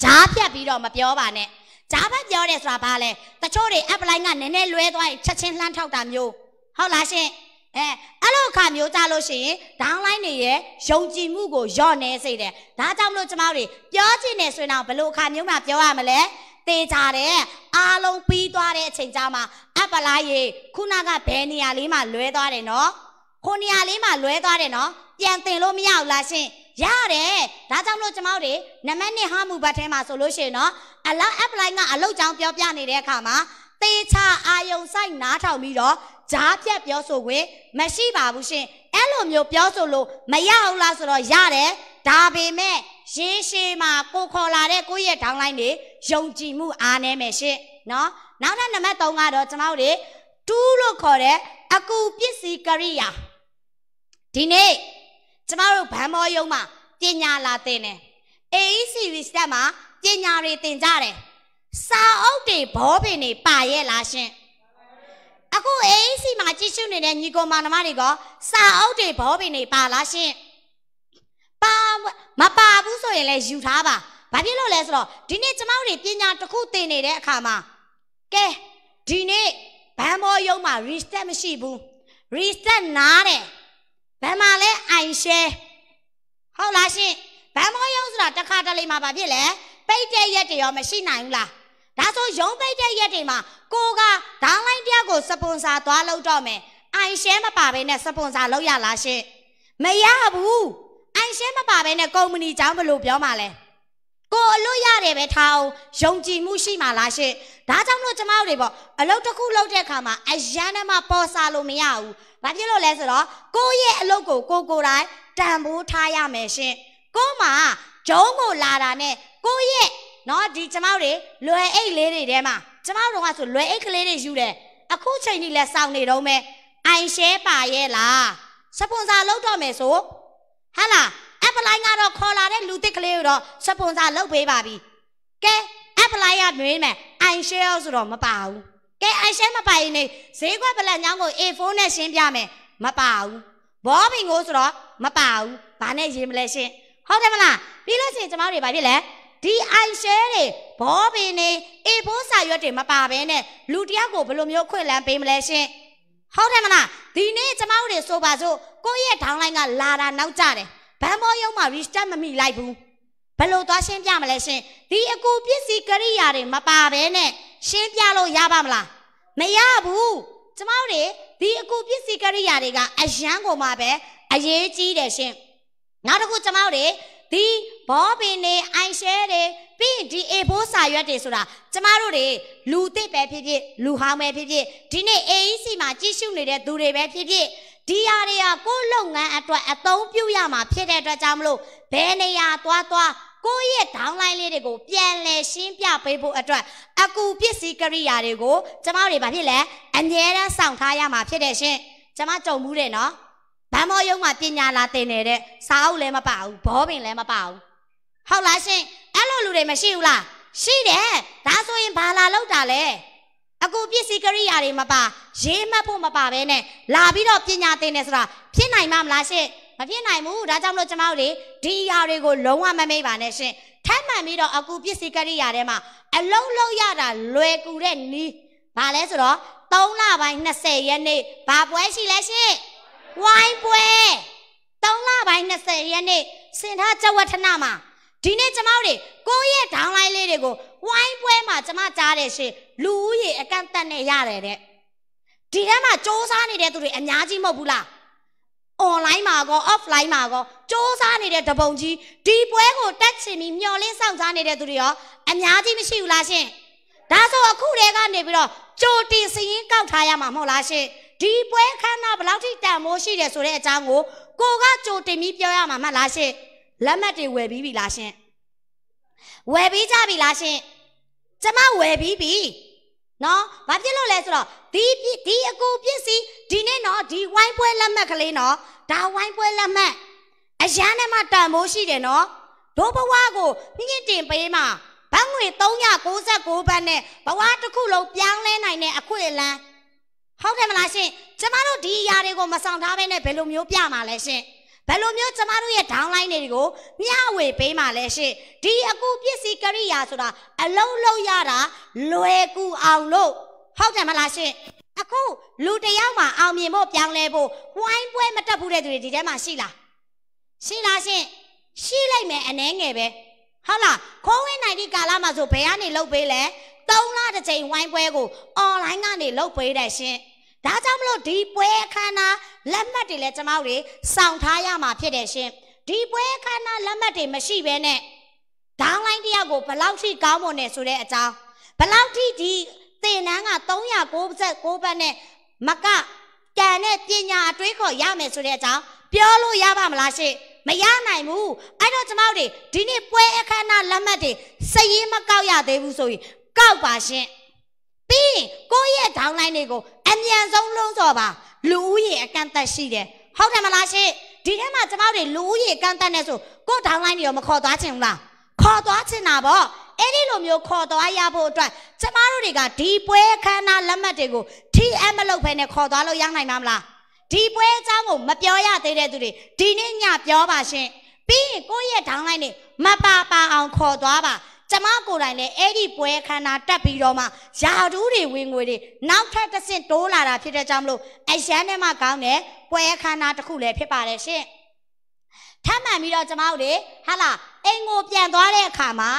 ဂျားဖြတ်ပြီးတော့မပြောပါနဲ့ဂျားဖတ်ပြောတယ်ဆိုတာဘာလဲတချို့တွေ app line ကနည်းနည်းလွဲသွားရင်ချက်ချင်းလှမ်းထောက်တာမျိုးဟုတ်လားရှင့်အဲအဲ့လိုအခါမျိုးကြလို့ရှိရင် downline တွေရဲ့ယုံကြည်မှုကိုညော့နေစေတယ်ဒါကြောင့်မလို့ကျမတို့ပြောချင်နေဆိုရင်တော့ဘယ်လိုအခါမျိုးမှပြောရမလဲတေချာတယ်အားလုံးပြီးသွားတဲ့အချိန်ကြာမှာအပလာရေခုနကဘယ်နေရာလေးမှာ လွဲသွားတယ်နော်ခုနေရာလေးမှာလွဲသွားတယ်နော်ပြန်တင်လို့မရဘူးလားရှင်ရတယ်ဒါကြောင့်မလို့ကျမတို့နမနစ်ဟာမူဘတ်ထဲမှာဆိုလို့ရှိရင်နော်အလောက် apply ကအလောက်ကြောင်းပြောပြနေတဲ့အခါမှာသေချာအာယုံဆိုင်နားထောင်ပြီးတော့ဈာပြတ်ပြောဆိုခွင့်မရှိပါဘူးရှင်အဲ့လိုမျိုးပြောဆိုလို့မရအောင်လားဆိုတော့ရတယ်ဒါပေမဲ့ရေရှည်မှာကိုခေါ်လာတဲ့ကိုယ့်ရဲ့ downline တွေယုံကြည်မှုအားနည်းမယ်ရှင်နော်နောက်ထပ်နံပါတ်3ကတော့ကျွန်တော်တို့တူးလို့ခေါ်တဲ့အကူပစ္စည်းကရိယာဒီနေ့ကျမတို့ဗန်မောယုံမှာပညာလာသင်တယ် AEC စတက်မှာပညာတွေသင်ကြတယ်စာအုပ်တွေဘောပင်တွေပါရဲ့လားရှင်အခုအေးစီမှာကြည့်ရှုနေတဲ့ညီကောင်မနှမတွေကစာအုပ်တွေဘောပင်တွေပါလားရှင်ပါမပါဘူးဆိုရင်လည်းယူထားပါဘာဖြစ်လို့လဲဆိုတော့ဒီနေ့ကျမတို့တွေပညာတစ်ခုသင်နေတဲ့အခါမှာကဲဒီနေ့ဘန်မောရုံမှာ reset မရှိဘူး reset နားတယ်ဘန်မှာလဲ i share ဟုတ်လားရှင်ဘန်မောရုံဆိုတာတစ်ခါတလေမှာဘာဖြစ်လဲပိတ်တဲ့ရက်တွေရောမရှိနိုင်ဘူးလားဒါဆိုရုံးပိတ်တဲ့ရက်တွေမှာကိုကဒေါင်းလိုင်းတရားကိုစပွန်ဆာသွားလုပ်တော့မယ်အိုင်ရှဲမပါဘဲနဲ့စပွန်ဆာလုပ်ရလားရှင်မရဘူးအိုင်ရှဲမပါဘဲနဲ့ကုမ္ပဏီเจ้าဘယ်လိုပြောမှာလဲကိုအလို့ရတယ်ပဲထားအောင်ယုံကြည်မှုရှိမှလားရှင်ဒါကြောင့်လို့ကျမတို့တွေပေါ့အလုပ်တစ်ခုလုပ်တဲ့အခါမှာအရန်နဲ့မှပေါ်စာလို့မရဘူးဘာဖြစ်လို့လဲဆိုတော့ကိုရဲ့အလုပ်ကို ကိုကိုယ်တိုင်တန်ဖိုးထားရမယ်ရှင်ကိုမှဂျုံးကိုလာတာနဲ့ကိုရဲ့နော်ဒီကျမတို့တွေလွယ်အိတ်လေးတွေထဲမှာကျမတို့ကဆိုလွယ်အိတ်ကလေးတွေယူတယ်အခုချိန်ကြီးလက်ဆောင်နေတော့မယ်အိုင်ရှဲပါရဲ့လားစပွန်ဆာလောက်တော့မယ်ဆိုဟဟလားအပလိုင်းကတော့ခေါ်လာတဲ့လူသစ်ကလေးကိုတော့စပွန်ဆာလောက်ပေးပါပြီကဲအပလိုင်းရမင်းမယ်အိုင်ရှဲရောဆိုတော့မပါဘူးကဲအိုင်ရှဲမပါရင်နေဈေးကွက်ပလက်ညောင်းကို A4 နဲ့ရှင်းပြမယ်မပါဘူးဘောဘင်ကိုဆိုတော့မပါဘူးဘာနဲ့ရေးမလဲရှင်းဟုတ်တယ်မလားပြီးလို့ရှိရင်ကျမတို့တွေဘာဖြစ်လဲဒီအိုင်ရှဲတွေဘောပင်တွေအေဘိုးစာရွက်တွေမပါဘဲနဲ့လူတယောက်ကိုဘယ်လိုမျိုးခွင့်လန်းပေးမလဲရှင်ဟုတ်တယ်မလားဒီနေ့ကျမတို့တွေဆိုပါစို့ကိုယ့်ရဲ့ downline ကလာတာနောက်ကျတယ်ဘန်မောရုံမှာ restart မမိလိုက်ဘူးဘယ်လိုသွားရှင်းပြမလဲရှင်ဒီအကူပစ္စည်းကရိယာတွေမပါဘဲနဲ့ရှင်းပြလို့ရပါမလားမရဘူးကျမတို့တွေဒီအကူပစ္စည်းကရိယာတွေကအယံကုန်မှာပဲအရေးကြီးတယ်ရှင်နောက်တစ်ခုကျမတို့တွေဒီဘောပင်တွေအိုင်ရှဲတွေပြီးဒီအေဖိုးစာရွက်တွေဆိုတာကျမတို့တွေလူသစ်ပဲဖြစ်ဖြစ်လူဟောင်းပဲဖြစ်ဖြစ်ဒီနေ့ AEC မှာကြီးစုနေတဲ့သူတွေပဲဖြစ်ဖြစ်ဒီဟာတွေကကိုယ့်လုပ်ငန်းအတွက်အသုံးပြုရမှာ ဖြစ်တဲ့အတွက်ကြောင့်မလို့ဘယ်နေရာသွားသွားကိုယ့်ရဲ့ downline လေးတွေကိုပြန်လည်ရှင်းပြပေးဖို့အတွက် အကူပစ္စည်းကရိယာတွေကိုကျမတို့တွေဘာဖြစ်လဲအမြဲတမ်းစောင့်ထားရမှာဖြစ်တဲ့ရှင်ကျမကြုံမှုတယ်နော်ဗမ်းမောယုံမှာပညာလာသင်နေတဲ့စာအုပ်လည်းမပဘူးဘောပင်လည်းမပဘူးဟုတ်လားရှင်အဲ့လိုလူတွေမရှိဘူးလားရှိတယ်ဒါဆိုရင်ဘာလာလောက်တာလဲအခုပစ္စည်းကရိယာတွေမပါရေးမှတ်ဖို့မပါဘဲနဲ့လာပြီးတော့ပညာသင်နေဆိုတာဖြစ်နိုင်မှာမလားရှင်မဖြစ်နိုင်ဘူးဒါကြောင့်မလို့ကျမတို့လေဒီအရာတွေကိုလုံးဝမမေ့ပါနဲ့ရှင်ထပ်မှန်ပြီးတော့အခုပစ္စည်းကရိယာထဲမှာအလုံးလုံးရတာလွယ်ကူတဲ့နီးဘာလဲဆိုတော့3လပိုင်း20ရက်နေ့ဘာပွဲရှိလဲရှင်ဝိုင်းပွဲ3လပိုင်း20ရက်နေ့စင်ထားကြဝထနာမှာဒီနေ့ကျမတို့ကိုယ့်ရဲ့ downline လေးတွေကိုဝိုင်းပွဲမှာကျမကြားတယ်ရှင်လူဦးရေ အကန့်အသတ်နဲ့ရတယ်တဲ့ဒီထဲမှာစ조사နေတဲ့သူတွေအများကြီးမဟုတ်ဘူးလား online မှာကော offline မှာကောစ조사နေတဲ့တပုံကြီးဒီပွဲကိုတက်ချင်ပြီးမျောလင်းဆောင်စားနေတဲ့သူတွေရောအများကြီးမရှိဘူးလားရှင်ဒါဆိုအခုတည်းကနေပြီးတော့ကြိုတင်စည်ရင်းကောက်ထားရမှာမဟုတ်လားရှင်ဒီပွဲခမ်းနားဘယ်လောက်ထိတန်မိုးရှိတယ်ဆိုတဲ့အကြောင်းကိုကိုကကြိုတင်ပြီးပြောရမှာမလားရှင်လက်မှတ်တွေဝယ်ပြီးပြီလားရှင်ဝယ်ပြီးကြပြီလားရှင် ကျမဝယ်ပြီးပြီနော်ဘာဖြစ်လို့လဲဆိုတော့ဒီဒီအကူပစ္စည်းဒီနေ့နော်ဒီဝိုင်းပွဲလက်မှတ်ကလေးနော်ဒါဝိုင်းပွဲလက်မှတ်အရန်ထဲမှာတန်ဖိုးရှိတယ်နော်ဒိုးဘဝကို မြင့်တင်ပေးမှာဘတ်ငွေ399ဘတ်နဲ့ဘဝတစ်ခုလုံးပြောင်းလဲနိုင်တဲ့အခွင့်အလမ်းဟုတ်တယ်မလားရှင်ကျမတို့ဒီအရာတွေကိုမဆောင်ထားဘဲနဲ့ဘယ်လိုမျိုးပြမှာလဲရှင်ဘယ်လိုမျိုးကျမတို့ရဲ့ downline တွေကိုမျှဝေပေးမှာလဲရှင်ဒီအခုပစ္စည်းကရိယာဆိုတာ အလုံးလုံးရတာလွယ်ကူအောင်လို့ဟုတ်တယ်မလားရှင်အခုလူတယောက်မှာအောင်မြင်ဖို့ပြောင်းလဲဖို့ဝိုင်းပွဲမတက်ဘူးတဲ့သူတွေဒီထဲမှာရှိလားရှိလားရှင်ရှိလိုက်မယ်အနှဲငယ်ပဲဟုတ်လားခိုးဝင်းနိုင်ဒီကာလမှာဆိုဘယ်ကနေလုတ်ပေးလဲ၃လတစ်ချိန်ဝိုင်းပွဲကို online ကနေလုတ်ပေးတယ်ရှင်ဒါကြောင့်မလို့ဒီပွဲအခမ်းအနားလက်မှတ်တွေလည်းကျမတို့တွေစောင့်ထားရမှာဖြစ်တယ်ရှင်ဒီပွဲအခမ်းအနားလက်မှတ်တွေမရှိဘဲနဲ့ဒေါင်းလိုင်းတယောက်ကိုဘလောက်ထိကောင်းမွန်နေဆိုတဲ့အကြောင်းဘလောက်ထိဒီသင်တန်းက396ဘတ်နဲ့မကကံနဲ့ပညာအတွေးခေါ်ရမယ်ဆိုတဲ့အကြောင်းပြောလို့ရပါမလားရှင်မရနိုင်ဘူးအဲ့တော့ကျမတို့တွေဒီနေ့ပွဲအခမ်းအနားလက်မှတ်တွေစည်ရင်မကောက်ရသေးဘူးဆိုရင်ကောက်ပါရှင်ပြီးရင်ကိုယ့်ရဲ့ downline တွေကိုအမြန်ဆုံးလုံးစော်ပါလူဦးရေအကန့်အသတ်ရှိတယ်ဟုတ်တယ်မလားရှင်ဒီထဲမှာကျမတို့လူဦးရေကန့်တတ်နေဆိုကို့ဒေါင်းလိုင်းတွေရောမခေါ်သွားချင်ဘူးလားခေါ်သွားချင်တာပေါ့အဲ့ဒီလိုမျိုးခေါ်သွားရဖို့အတွက်ကျမတို့တွေကဒီပွဲခမ်းနားလက်မှတ်တွေကို TM မလုပ်ဖ ೇನೆ ခေါ်သွားလို့ရနိုင်မှာမလားဒီပွဲအကြောင်းကိုမပြောရသေးတဲ့သူတွေဒီနေ့ညပြောပါရှင်ပြီးရင်ကိုယ့်ရဲ့ဒေါင်းလိုင်းတွေမပါပါအောင်ခေါ်သွားပါကျမကိုယ်တိုင်လည်းအဲ့ဒီပွဲခန္ဓာတက်ပြီးတော့မှຢာတူးတွေဝင်ငွေတွေနောက်ထပ်တစ်ဆင့်တိုးလာတာဖြစ်တဲ့ကြောင့်မလို့အရန်နဲ့မှကောင်းတဲ့ပွဲခန္ဓာတစ်ခုလည်းဖြစ်ပါတယ်ရှင်ထပ်မံပြီးတော့ကျမတို့တွေဟာလာအိမ်ကိုပြန်သွားတဲ့အခါမှာ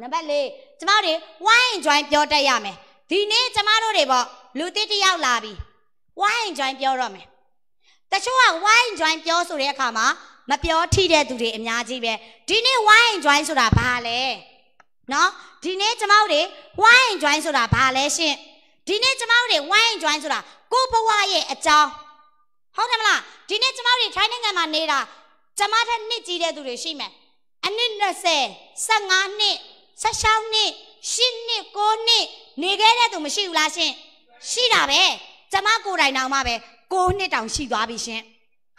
နံပါတ်၄ကျမတို့တွေဝိုင်း join ပြောတတ်ရမယ်ဒီနေ့ကျမတို့တွေပေါ့လူတစ်တယောက်လာပြီဝိုင်း join ပြောတော့မယ်တချို့ကဝိုင်း join ပြောဆိုတဲ့အခါမှာမပြောထိတဲ့သူတွေအများကြီးပဲဒီနေ့ဝိုင်း join ဆိုတာဘာလဲနော်ဒီနေ့ကျမတို့တွေ why and join ဆိုတာဘာလဲရှင်ဒီနေ့ကျမတို့တွေ why and join ဆိုတာကိုဘဝရဲ့အကြောင်းဟုတ်တယ်မလားဒီနေ့ကျမတို့တွေထိုင်းနိုင်ငံမှာနေတာကျမထက်နှစ်ကြီးတဲ့သူတွေရှိမယ်အနှစ်20 15နှစ်16နှစ်10နှစ်9နှစ်နေခဲ့တဲ့သူမရှိဘူးလားရှင်ရှိတာပဲကျမကိုယ်တိုင်တောင်မှပဲ9နှစ်တောင်ရှိသွားပြီရှင်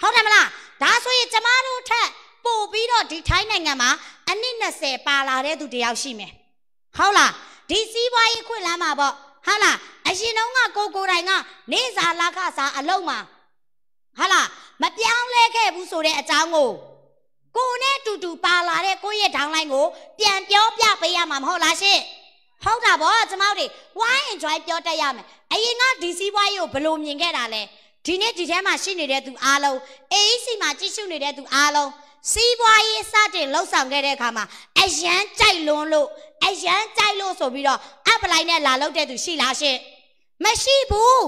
ဟုတ်တယ်မလားဒါဆိုရင်ကျမတို့ထက်ပို့ပြီးတော့ဒီထိုင်းနိုင်ငံမှာအနည်း20ပါလာတဲ့သူတယောက်ရှိမယ်ဟုတ်လားဒီစီးပွားရေးခွင့်လမ်းမှာပေါ့ဟုတ်လားအရင်တုန်းကကိုကိုတိုင်ကနေစာလာခစားအလုံးမှာဟုတ်လားမပြောင်းလဲခဲ့ဘူးဆိုတဲ့အကြောင်းကိုကိုနဲ့တူတူပါလာတဲ့ကိုရဲ့ဒေါင်းလိုင်းကို ပြန်ပြောပြပေးရမှာမဟုတ်လားရှင်ဟုတ်တာပေါ့ကျမတို့တွေ why enjoy ပြောတတ်ရမယ်အရင်ကဒီစီးပွားရေးကိုဘယ်လိုမြင်ခဲ့တာလဲဒီနေ့ဒီထဲမှာရှိနေတဲ့သူအားလုံး AEC မှာကြည့်ရှုနေတဲ့သူအားလုံးစီးပွားရေးစတင်လှုပ်ဆောင်ခဲ့တဲ့အခါမှာအယံကြိုက်လွန်းလို့အယံကြိုက်လို့ဆိုပြီးတော့အပလိုက်နဲ့လာလုပ်တဲ့သူရှိလားရှင်မရှိဘူး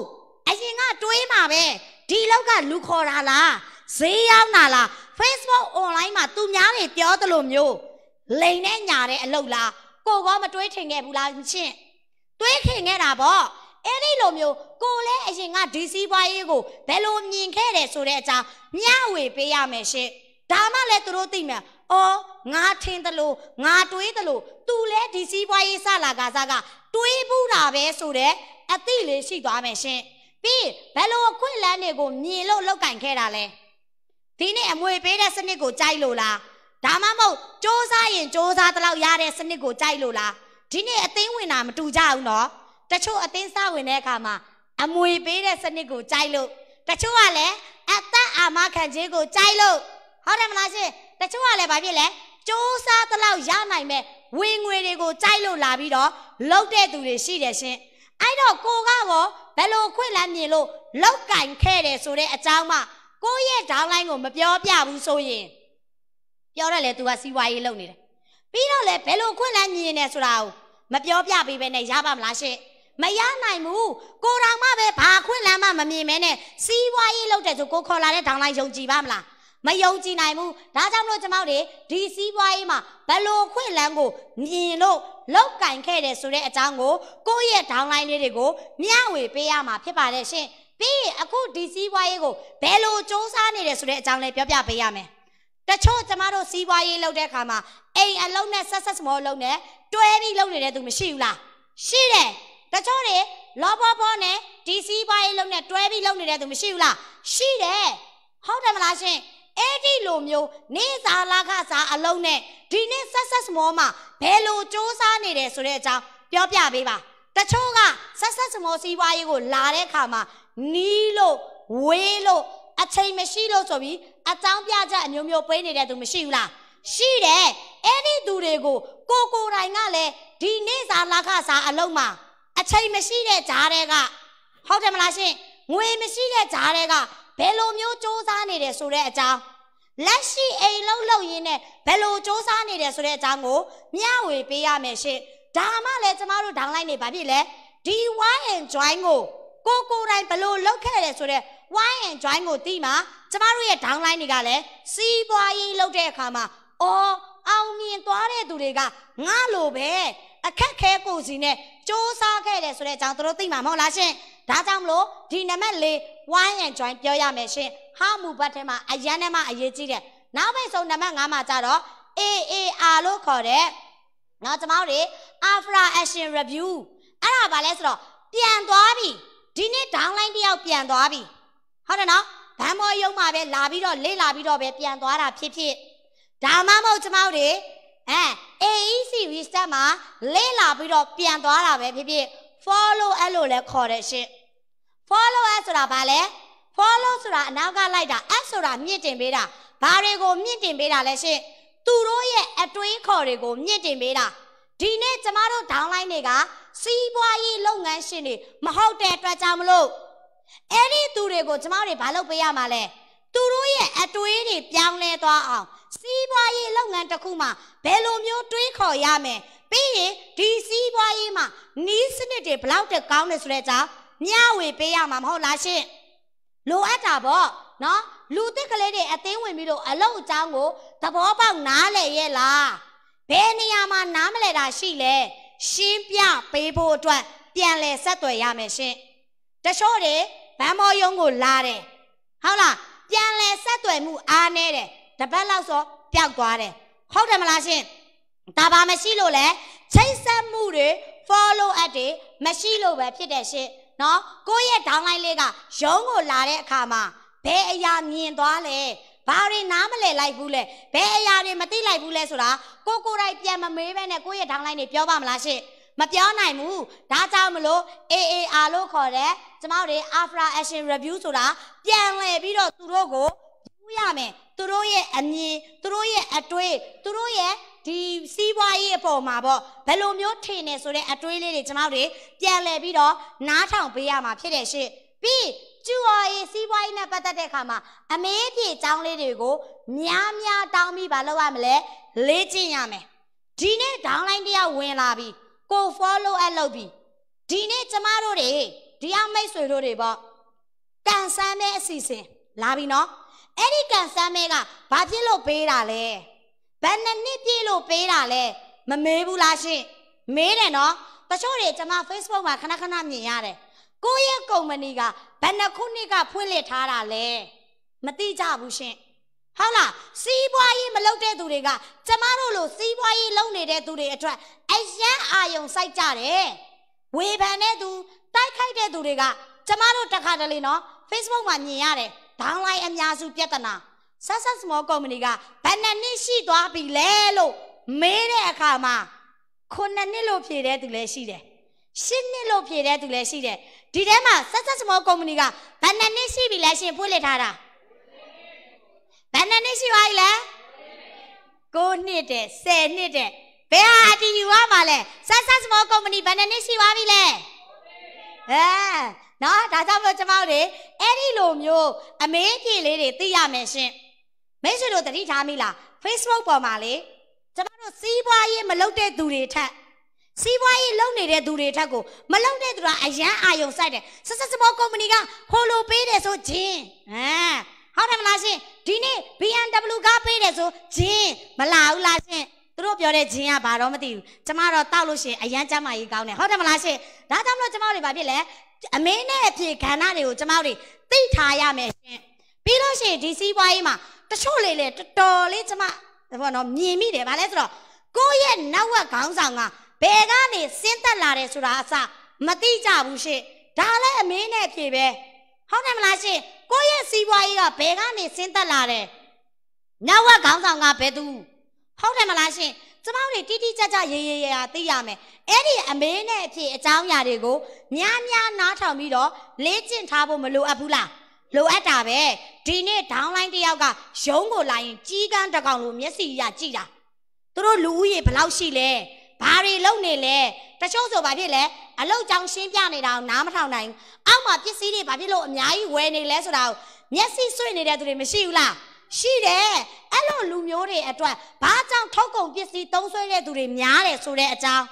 အရင်ကတွေးမှာပဲဒီလောက်ကလူခေါ်တာလားဈေးရောက်တာလား Facebook online မှာသူများတွေပြောသလိုမျိုးလိန်နဲ့ညာတဲ့အလုပ်လားကိုကောမတွေးထင်ခဲ့ဘူးလားရှင်တွေးခင်ခဲ့တာပေါ့အဲ့ဒီလိုမျိုးကိုလည်းအရင်ကဒီစီးပွားရေးကိုဘယ်လိုမြင်ခဲ့တယ်ဆိုတဲ့အကြောင်းမျှဝေပေးရမယ်ရှင်။ဒါမှလည်းသူတို့သိမယ်အော်ငါထင်တယ်လို့ငါတွေးတယ်လို့သူလည်းဒီစီးပွားရေးစလာကစားကတွေးဘူးတာပဲဆိုတဲ့အသိလေးရှိသွားမယ်ရှင်ပြီးဘယ်လိုအခွင့်အလမ်းတွေကိုမြင်လို့လောက်ကင်ခဲ့တာလဲဒီနေ့အမွေပေးတဲ့စနစ်ကိုကြိုက်လို့လားဒါမှမဟုတ်စ조사ရင်조사တလောက်ရတဲ့စနစ်ကိုကြိုက်လို့လားဒီနေ့အသိဝင်တာမတူကြဘူးနော်တချို့အသိစဝင်တဲ့အခါမှာအမွေပေးတဲ့စနစ်ကိုကြိုက်လို့တချို့ကလည်းအသက်အာမခံခြင်းကိုကြိုက်လို့ဟုတ်တယ်မလားရှင်တချို့ကလည်းဘာဖြစ်လဲစ조사တလောက်ရနိုင်မဲ့ဝင်ငွေတွေကိုကြိုက်လို့လာပြီးတော့လောက်တဲ့သူတွေရှိတယ်ရှင်အဲ့တော့ကိုကတော့ဘယ်လိုခွင့်လန်းမြင်လို့လောက်ကင်ခဲ့တယ်ဆိုတဲ့အကြောင်းမှကိုရဲ့ဒေါင်းလိုင်းကိုမပြောပြဘူးဆိုရင်ပြောရလဲ तू ကစီးပွားရေးလုပ်နေတယ်ပြီးတော့လဲဘယ်လိုခွင့်လန်းမြင်နေဆိုတာကိုမပြောပြပေးပဲနဲ့ရပါမလားရှင့်မရနိုင်ဘူးကိုတော်မှပဲဘာခွင့်လန်းမှမမြင်မဲနဲ့စီးပွားရေးလုပ်တယ်ဆိုကိုခေါ်လာတဲ့ဒေါင်းလိုင်းယုံကြည်ပါမလားမယုံကြည်နိုင်ဘူးဒါကြောင့်မလို့ကျွန်မတို့ဒီစီးပွားရေးမှာဘလို့ခွင့်လန်းကိုမြင်လို့လောက်ကင်ခဲ့တယ်ဆိုတဲ့အကြောင်းကိုကိုယ့်ရဲ့ downline လေးတွေကိုမျှဝေပေးရမှာဖြစ်ပါတယ်ရှင်ပြီးရင်အခုဒီစီးပွားရေးကိုဘယ်လိုစ조사နေတယ်ဆိုတဲ့အကြောင်းလေးပြောပြပေးရမယ်တချို့ကျမတို့စီးပွားရေးလုပ်တဲ့အခါမှာအိမ်အလုံးနဲ့ဆက်ဆက်စမောလုံးနဲ့တွဲပြီးလုပ်နေတဲ့သူမရှိဘူးလားရှိတယ်တချို့တွေလောဘောဘောနဲ့ဒီစီးပွားရေးလုပ်နဲ့တွဲပြီးလုပ်နေတဲ့သူမရှိဘူးလားရှိတယ်ဟုတ်တယ်မလားရှင်အဲ့ဒီလိုမျိုးနေစာလာခစာအလုံးနဲ့ဒီနေ့ဆက်ဆက်စမောမှာဘယ်လိုစ조사နေတယ်ဆိုတဲ့အကြောင်းပြောပြပေးပါတချို့ကဆက်ဆက်စမောစီးပွားရေးကိုလာတဲ့အခါမှာနီးလို့ဝေးလို့အချိန်မရှိလို့ဆိုပြီးအကြောင်းပြချက်အမျိုးမျိုးပေးနေတဲ့သူမရှိဘူးလားရှိတယ်အဲ့ဒီသူတွေကိုကိုကိုတိုင်ကလည်းဒီနေ့စာလာခစာအလုံးမှာအချိန်မရှိတဲ့ဂျားတွေကဟုတ်တယ်မလားရှင်ငွေမရှိတဲ့ဂျားတွေကဘယ်လိုမျိုးစ조사နေတယ်ဆိုတဲ့အကြောင်းလက်ရှိအိမ်လုံးလုံးရင်းနဲ့ဘယ်လိုစ조사နေတယ်ဆိုတဲ့အကြောင်းကိုမျှဝေပေးရမယ်ရှင်ဒါမှလည်းကျမတို့ downline နေဘာဖြစ်လဲဒီ why and join ကိုကိုကိုတိုင်းဘယ်လိုလောက်ခဲ့တယ်ဆိုတော့ why and join ကိုတီးမှာ ကျမတို့ရဲ့ downline တွေကလည်းစီးပွားရေးလုပ်တဲ့အခါမှာအော်အောင်မြင်သွားတဲ့သူတွေကငါလိုပဲအခက်ခဲကိုစီနဲ့စ조사ခဲ့တယ်ဆိုတဲ့အကြောင်းတို့သိမှာမဟုတ်လားရှင်ဒါကြောင့်မလို့ဒီနံပါတ်၄ one and join ပြောရမယ်ရှင်ဟာမူဘတ်ထဲမှာအရန်ထဲမှာအရေးကြီးတယ်နောက်ပိတ်ဆုံးနံပါတ်9မှာကြတော့ AAR လို့ခေါ်တဲ့နော်ကျမတို့တွေ After Action Review အဲ့ဒါဘာလဲဆိုတော့ပြန်သွားပြီဒီနေ့ downline တယောက်ပြန်သွားပြီဟုတ်တယ်နော်ဗမ်းမောရုံမှာပဲလာပြီးတော့လေ့လာပြီးတော့ပဲပြန်သွားတာဖြစ်ဖြစ်ဒါမှမဟုတ်ကျမတို့တွေအဲ AEC reset မှာလေ့လာပြီးတော့ပြန်သွားတာပဲဖြစ်ဖြစ် follow အဲ့လိုလဲခေါ်တယ်ရှင် follower ဆိုတာဘာလဲ follow ဆိုတာအနောက်ကလိုက်တာ app ဆိုတာမြင့်တင်ပေးတာဘာတွေကိုမြင့်တင်ပေးတာလဲရှင်သူတို့ရဲ့အတွေးခေါ်တွေကိုမြင့်တင်ပေးတာဒီနေ့ကျမတို့ downline တွေက စီးပွားရေးလုပ်ငန်းရှင်တွေမဟုတ်တဲ့အတွက်ကြောင့်မလို့အဲ့ဒီသူတွေကိုကျမတို့ဘာလုပ်ပေးရမှာလဲသူတို့ရဲ့အတွေးတွေပြောင်းလဲသွားအောင်စီးပွားရေးလုပ်ငန်းတစ်ခုမှာဘယ်လိုမျိုးတွေးခေါ်ရမလဲပြီးရင်ဒီစီးပွားရေးမှာနီးစနစ်တွေဘလောက်တကောင်းနေဆိုတဲ့အကြောင်းမျှဝေပေးရမှာမဟုတ်လားရှင်လိုအပ်တာပေါ့နော်လူသစ်ကလေးတွေအသိဝင်ပြီးတော့အလောက်အကြောင်းကိုသဘောပေါက်နားလည်ရဲ့လားဘယ်နေရာမှာနားမလည်တာရှိလဲရှင်းပြပေးဖို့အတွက်ပြန်လဲဆက်သွယ်ရမယ်ရှင်တချို့တွေဗမ်းမောယုံကိုလာတယ်ဟုတ်လားပြန်လဲဆက်သွယ်မှုအားနေတယ်တပတ်လောက်ဆိုပျောက်သွားတယ်ဟုတ်တယ်မလားရှင်ဒါပါမရှိလို့လဲချိတ်ဆက်မှုတွေ follow up တွေမရှိလို့ပဲဖြစ်တယ်ရှင်နော်ကိုယ့်ရဲ့ down line လေးကရုံးကိုလာတဲ့အခါမှာဘယ်အရာမြင်သွားလဲဘာတွေနားမလည်လိုက်ဘူးလဲဘယ်အရာတွေမသိလိုက်ဘူးလဲဆိုတာကိုကိုယ်တိုင်ပြန်မမေးပဲနဲ့ကိုယ့်ရဲ့ down line တွေပြောပါမလားရှင့်မပြောနိုင်ဘူးဒါကြောင့်မလို့ AAR လို့ခေါ်တဲ့ကျမတို့တွေ After Action Review ဆိုတာပြန်လည်ပြီးတော့သူတို့ကိုယူရမယ်သူတို့ရဲ့အမြင်သူတို့ရဲ့အတွေ့သူတို့ရဲ့ဒီစီးပွားရေးအပေါ်မှာပေါ့ဘယ်လိုမျိုးထင်နေဆိုတဲ့အတွေးလေးတွေကျွန်တော်တို့ပြန်လည်ပြီးတော့နားထောင်ပေးရမှာဖြစ်တယ်ရှင်ပြီးကျူအော်ရေးစီးပွားရေးနဲ့ပတ်သက်တဲ့အခါမှာအမေးဖြေចောင်းလေးတွေကိုများများတောင်းပြီးမလုပ်ရမလဲလေ့ကျင့်ရမယ်ဒီနေ့ downline တရားဝင်လာပြီးကို follow up လုပ်ပြီးဒီနေ့ကျမတို့တွေဒီအမိတ်ဆွေတို့တွေပေါ့ကန်ဆန်းတဲ့အစီအစဉ်လာပြီနော်အဲ့ဒီကန်ဆန်းမဲကဘာဖြစ်လို့ပေးတာလဲဘယ်နှစ်နှစ်ပြည့်လို့ပေးတာလဲမမေးဘူးလားရှင်မေးတယ်နော်တချို့တွေကျွန်မ Facebook မှာခဏခဏမြင်ရတယ်ကိုယ့်ရဲ့ကုမ္ပဏီကဘယ်နှခုနှစ်ကဖွင့်လှစ်ထားတာလဲမသိကြဘူးရှင်ဟုတ်လားစီးပွားရေးမလုပ်တဲ့သူတွေကကျမတို့လိုစီးပွားရေးလုပ်နေတဲ့သူတွေအတွက်အယံအာယုံစိုက်ကြတယ်ဝေဖန်တဲ့သူတိုက်ခိုက်တဲ့သူတွေကကျမတို့တခါတလေနော် Facebook မှာမြင်ရတယ် downline အများစုပြဿနာ success small company ကယ်နှစ်နှစ်ရှိသွားပြီလဲလို့မေးတဲ့အခါမှာခုနှစ်နှစ်လို့ဖြေတဲ့သူလည်းရှိတယ်ရှစ်နှစ်လို့ဖြေတဲ့သူလည်းရှိတယ်ဒီထဲမှာဆက်ဆက် small company ကဘယ်နှစ်နှစ်ရှိပြီလဲရှင်ဖွင့်လှစ်ထားတာဘယ်နှစ်နှစ်ရှိပါလဲ9နှစ်တဲ့10နှစ်တဲ့ဘယ်ဟာတည်ယူရမှာလဲဆက်ဆက် small company ဘယ်နှစ်ရှိပါပြီလဲအဲနော်ဒါကြောင့်မို့ကျမတို့အဲ့ဒီလိုမျိုးအမေးကြီးလေးတွေသိရမယ်ရှင်မိတ်ဆွေတို့တတိထားမိလား Facebook ပေါ်မှာလေကျမတို့စီးပွားရေးမလုပ်တဲ့သူတွေထက်စီးပွားရေးလုပ်နေတဲ့သူတွေထက်ကိုမလုပ်တဲ့သူကအရန်အာယုံစိုက်တယ်ဆက်ဆက်စမောကုမ္ပဏီကဟိုလိုပေးတယ်ဆိုခြင်းဟမ်ဟုတ်တယ်မလားရှင်ဒီနေ့ BMW ကပေးတယ်ဆိုခြင်းမလာဘူးလားရှင်သူတို့ပြောတဲ့ခြင်းကဘာတော့မသိဘူးကျမတော့တောက်လို့ရှင်အရန်ကျမကြီးကောင်းတယ်ဟုတ်တယ်မလားရှင်ဒါကြောင့်မလို့ကျမတို့တွေဘာဖြစ်လဲအမင်းနဲ့အဖေခန္ဓာတွေကိုကျမတို့တွေသိထားရမယ်ရှင်ပြီးလို့ရှိရင်ဒီစီးပွားရေးမှာတချို့လေလေတော်တော်လေးကျမဘောနော်မြင်မိတယ်ဗာလဲဆိုတော့ကိုယ့်ရဲ့နောက်ဝက်ခေါင်းဆောင်ကဘယ်ကနေဆင်းသက်လာတယ်ဆိုတာအစမသိကြဘူးရှင်ဒါလည်းအမင်းနဲ့ဖြေပဲဟုတ်တယ်မလားရှင်ကိုယ့်ရဲ့စီးပွားရေးကဘယ်ကနေဆင်းသက်လာတယ်နောက်ဝက်ခေါင်းဆောင်ကဘယ်သူဟုတ်တယ်မလားရှင်ကျမတို့တိတိကျကျရေရေရာသိရမယ်အဲ့ဒီအမေနဲ့အဖေအကြောင်းအရာတွေကိုများများနားထောင်ပြီးတော့လေ့ကျင့်ထားဖို့မလိုအပ်ဘူးလားလိုအပ်တာပဲဒီနေ့ downline တယောက်ကရုံးကိုလာရင်ကြီးကန်းတကောင်လိုမျက်စိရကြည့်တာသူတို့လူဦးရေဘယ်လောက်ရှိလဲဘာတွေလုပ်နေလဲတချို့ဆိုဘာဖြစ်လဲအလုတ်ကြောင်ရှင်းပြနေတာကိုနားမထောင်နိုင်ဘူးအောက်မှာပစ္စည်းတွေဘာဖြစ်လို့အများကြီးဝယ်နေလဲဆိုတာကိုမျက်စိဆွင့်နေတဲ့သူတွေမရှိဘူးလားရှိတယ်အဲ့လိုလူမျိုးတွေအတွက်ဘာကြောင့်ထုတ်ကုန်ပစ္စည်းသုံးဆွဲတဲ့သူတွေများတယ်ဆိုတဲ့အကြောင်း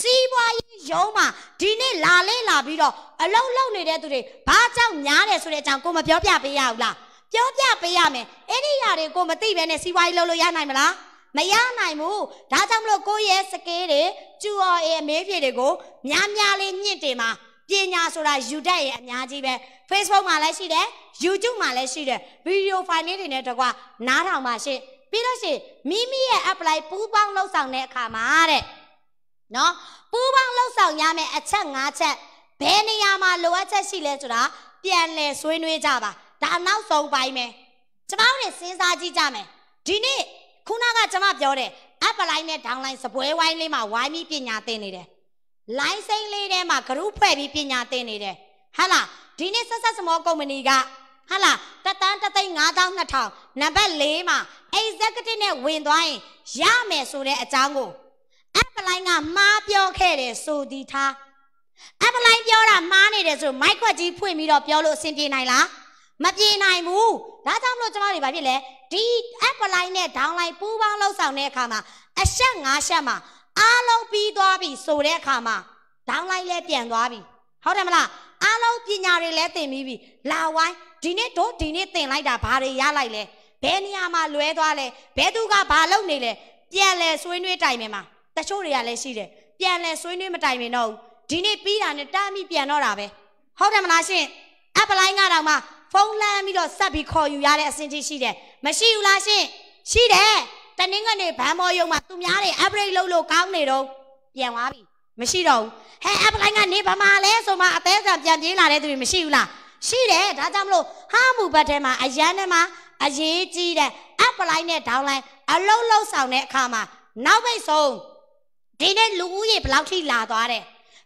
စီးပွားရေးရုံးမှာဒီနေ့လာလဲလာပြီးတော့အလုံးလုံးနေတဲ့သူတွေဘာကြောင့်များတယ်ဆိုတဲ့အကြောင်းကိုမပြောပြပေးရဘူးလားပြောပြပေးရမယ်အဲ့ဒီຢာတွေကိုမသိဘဲနဲ့စီးပွားရေးလုပ်လို့ရနိုင်မလားမရနိုင်ဘူးဒါကြောင့်မလို့ကိုယ့်ရဲ့စကေးတွေကျူအော်ရဲ့အမေးဖြေတွေကိုများများလေးညှင့်တင်ပါပညာဆိုတာယူတတ်ရဲ့အများကြီးပဲ Facebook မှာလည်းရှိတယ် YouTube မှာလည်းရှိတယ် video file တွေနဲ့တကွနားထောင်ပါရှင့်ပြီးတော့ရှင်မိမိရဲ့ apply ပူးပေါင်းလှုပ်ဆောင်တဲ့အခါမှာတဲ့နော်ပူးပေါင်းလှုပ်ဆောင်ရမယ့်အချက်၅ချက်ဘယ်နေရာမှာလိုအပ်ချက်ရှိလဲဆိုတာပြန်လည်ဆွေးနွေးကြပါဒါနောက်ဆုံးပိုင်းပဲကျမတို့နေစဉ်းစားကြည့်ကြမယ်ဒီနေ့ခုနကကျမပြောတယ်အပ်ပလိုက်နဲ့ဒေါင်းလိုက်စပွဲဝိုင်းလေးမှာဝိုင်းပြီးပညာသင်နေတယ်လိုင်းစိမ့်လေးထဲမှာဂရုဖွဲ့ပြီးပညာသင်နေတယ်ဟာလားဒီနေ့ဆက်ဆက်စမောကုမ္ပဏီကဟာလားတတန်းတသိန်း9200နံပါတ်၄မှာ executive နဲ့ဝင်သွားရင်ရမယ်ဆိုတဲ့အကြောင်းကိုအပ်ပလိုင်းကမှားပြောခဲ့တယ်ဆိုသည်ထားအပ်ပလိုင်းပြောတာမှားနေတယ်ဆိုမိုက်ခွက်ကြီးဖွင့်ပြီးတော့ပြောလို့အဆင်ပြေနိုင်လားမပြေနိုင်ဘူးဒါကြောင့်မလို့ကျမတို့ဘာဖြစ်လဲဒီ app line နဲ့ downline ပူးပေါင်းလှုပ်ဆောင်တဲ့အခါမှာအဆက်၅ဆက်မှာအားလုံးပြီးသွားပြီဆိုတဲ့အခါမှာ downline လည်းပြန်သွားပြီဟုတ်တယ်မလားအားလုံးပညာတွေလည်းသင်ပြီးပြီလာဝိုင်းဒီနေ့တို့ဒီနေ့သင်လိုက်တာဘာတွေရလိုက်လဲဘယ်နေရာမှာလွဲသွားလဲဘယ်သူကဘာလုပ်နေလဲပြန်လဲဆွေးနွေးတိုင်မယ်မှာတချို့တွေကလည်းရှိတယ်ပြန်လဲဆွေးနွေးမတိုင်မင်တော့ဘူးဒီနေ့ပြီးတာနဲ့တားမိပြန်တော့တာပဲဟုတ်တယ်မလားရှင် app line ကတော့မှဖုန်းလှမ်းပြီးတော့ဆက်ပြီးခေါ်ယူရတဲ့အဆင့်ထိရှိတယ်မရှိဘူးလားရှင်ရှိတယ်တနင်္ဂနွေဗန်မော်ရုံမှာသူများတွေ upgrade လုပ်လို့ကောင်းနေတော့ပြန်သွားပြီမရှိတော့ဘူးဟဲ့ upgrade ကနေဗမာလဲဆိုမှအသေးစံပြန်ပြေးလာတဲ့သူတွေမရှိဘူးလားရှိတယ်ဒါကြောင့်မလို့ဟာမူဘတ်ထဲမှာအရန်ထဲမှာအရေးကြီးတဲ့ upline နဲ့ downline အလုံးလုံးဆောင်တဲ့အခါမှာနောက်ပိတ်ဆုံးဒီနေ့လူဦးရေဘယ်လောက်ထိလာသွားတယ်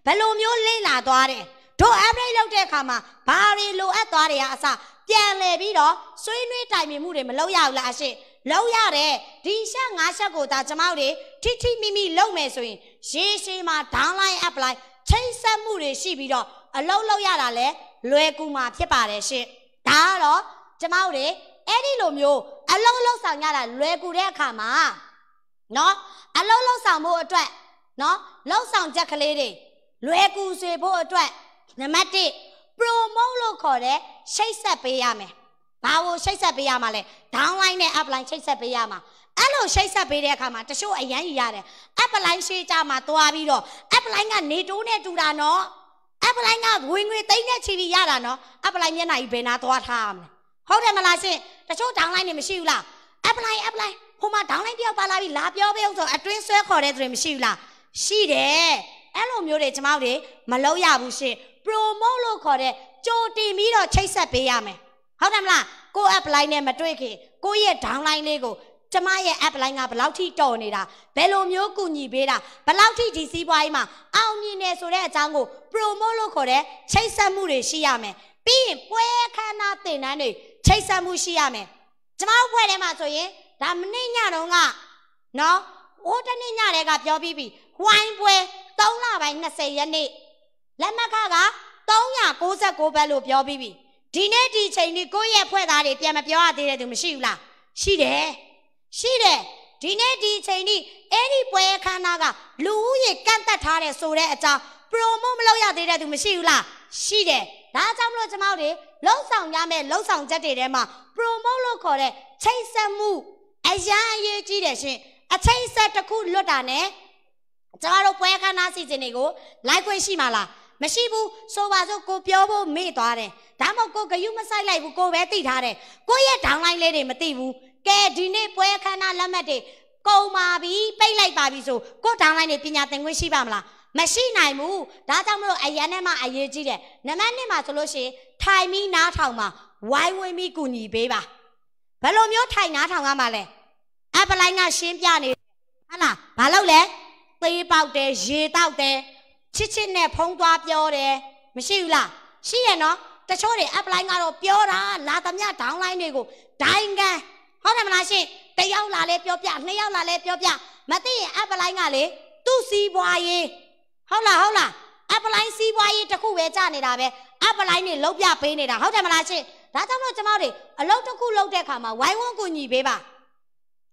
ဘယ်လိုမျိုးလိမ့်လာသွားတယ်တို့ update လုပ်တဲ့အခါမှာဘာတွေလိုအပ်သွားတယ်ကအစပြန်လည်ပြီးတော့ဆွေးနွေးတိုင်ပင်မှုတွေမလုပ်ရဘူးလားအရှင်လောက်ရတဲ့ဒီရှက်ငါးရှက်ကိုဒါကျမတို့တွေထိထိမိမိလုပ်မယ်ဆိုရင်ရေရှည်မှာ downline apply ချိတ်ဆက်မှုတွေရှိပြီးတော့အလုပ်လုပ်ရတာလဲလွယ်ကူမှာဖြစ်ပါတယ်ရှင်ဒါကတော့ကျမတို့တွေအဲ့ဒီလိုမျိုးအလုံးလုံးဆောင်ရတာလွယ်ကူတဲ့အခါမှာเนาะအလုံးလုံးဆောင်ဖို့အတွက်เนาะလုံးဆောင်ချက်ကလေးတွေလွယ်ကူစေဖို့အတွက်နံပါတ်1 promote လို့ခေါ်တဲ့ရှိတ်ဆက်ပေးရမယ်။ဘာကိုရှိတ်ဆက်ပေးရမှာလဲ။ downline နဲ့ upline ရှိတ်ဆက်ပေးရမှာ။အဲ့လိုရှိတ်ဆက်ပေးတဲ့အခါမှာတချို့အရန်ကြီးရတယ်။ upline ရှိကြမှာသွားပြီးတော့ upline ကနေတိုးနဲ့တူတာနော်။ upline ကဝင်ငွေသိမ့်တဲ့ချီပြီးရတာနော်။ upline မျက်နှာကြီးဘယ်နာသွားထားရမလဲ။ဟုတ်တယ်မလားရှင်။တချို့ downline တွေမရှိဘူးလား။ upline upline ဟိုမှာ downline တယောက်ပါလာပြီးလာပြောပေးအောင်ဆိုအတွင်းဆွဲခေါ်တဲ့သူတွေမရှိဘူးလား။ရှိတယ်။အဲ့လိုမျိုးတွေကျမတို့တွေမလုပ်ရဘူးရှင် promote လို့ခေါ်တဲ့ကြိုတင်ပြီးတော့ချိတ်ဆက်ပေးရမယ်ဟုတ်တယ်မလားကို app line နဲ့မတွေ့ခင်ကိုရဲ့ downline လေးကိုကျမရဲ့ app line ကဘယ်လောက်ထိတော်နေတာဘယ်လိုမျိုးကူညီပေးတာဘယ်လောက်ထိဒီစီးပွားရေးမှာ အောင်မြင်နေဆိုတဲ့အကြောင်းကို promote လို့ခေါ်တဲ့ချိတ်ဆက်မှုတွေရှိရမယ်ပြီးရင်ပွဲခမ်းနားတင်တန်းတွေချိတ်ဆက်မှုရှိရမယ်ကျမတို့ဖွဲ့ထဲမှာဆိုရင်ဒါမနေ့ညတုန်းကနော်ဟိုတနေ့ညတည်းကပြောပြီးပြီဝိုင်းပွဲ3လပိုင်း20ရက်နေ့လက်မှတ်ခက369ပဲလို့ပြောပြီးပြီဒီနေ့ဒီချိန်ဒီကိုယ့်ရဲ့ဖွဲ့သားတွေပြန်မပြောရသေးတဲ့သူမရှိဘူးလားရှိတယ်ရှိတယ်ဒီနေ့ဒီချိန်ဒီအဲ့ဒီပွဲခမ်းနားကလူဦးရေကန့်တတ်ထားတဲ့ဆိုတဲ့အကြောင်း promote မလုပ်ရသေးတဲ့သူမရှိဘူးလားရှိတယ်ဒါကြောင့်မလို့ကျမတို့လုံဆောင်ရမယ့်လုံဆောင်ချက်တွေထဲမှာ promote လို့ခေါ်တဲ့ချိတ်ဆက်မှုအရန်အရေးကြီးတယ်ရှင်အချိတ်ဆက်တစ်ခုလွတ်တာ ਨੇ ကျမတို့ပွဲခမ်းနားစီစဉ်တွေကို like ဝင်ရှိမှာလားမရှိဘူးဆိုပါစို့ကိုပြောဖို့မေ့သွားတယ်ဒါမှမဟုတ်ကိုဂယုမဆိုင်လိုက်ဘူးကိုပဲသိထားတယ်ကိုရဲ့ downline လေးတွေမသိဘူးကဲဒီနေ့ပွဲခမ်းနားလက်မှတ်တွေကုန်ပါပြီပိတ်လိုက်ပါပြီဆိုကို downline တွေပညာသင်ခွင့်ရှိပါမလားမရှိနိုင်ဘူးဒါကြောင့်မလို့အရန်နဲ့မှအရေးကြီးတယ်နံပါတ်1မှာဆိုလို့ရှိရင်ထိုင်ပြီးနားထောင်ပါဝိုင်းဝန်းပြီးကူညီပေးပါဘယ်လိုမျိုးထိုင်နားထောင်ရမှာလဲအပလိုင်းကရှင်းပြနေဟဟလားဘာလို့လဲသေးပေါက်တယ်ရေတောက်တယ်ချစ်ချစ်နဲ့ဖုံးသွားပြောတယ်မရှိဘူးလားရှိရနော်တချို့တွေ apply ကတော့ပြောတာလာသမျှ downline တွေကိုဒိုင်းကန်ဟုတ်တယ်မလားရှင်တယောက်လာလဲပြောပြနှစ်ယောက်လာလဲပြောပြမသိရင် apply ကလေသူ့စီးပွားရေးဟုတ်လားဟုတ်လား apply စီးပွားရေးတခုပဲကြာနေတာပဲ apply နေလောက်ပြပေးနေတာဟုတ်တယ်မလားရှင်ဒါကြောင့်မို့ကျမတို့အလုပ်တစ်ခုလုပ်တဲ့အခါမှာဝိုင်းဝန်းကူညီပေးပါ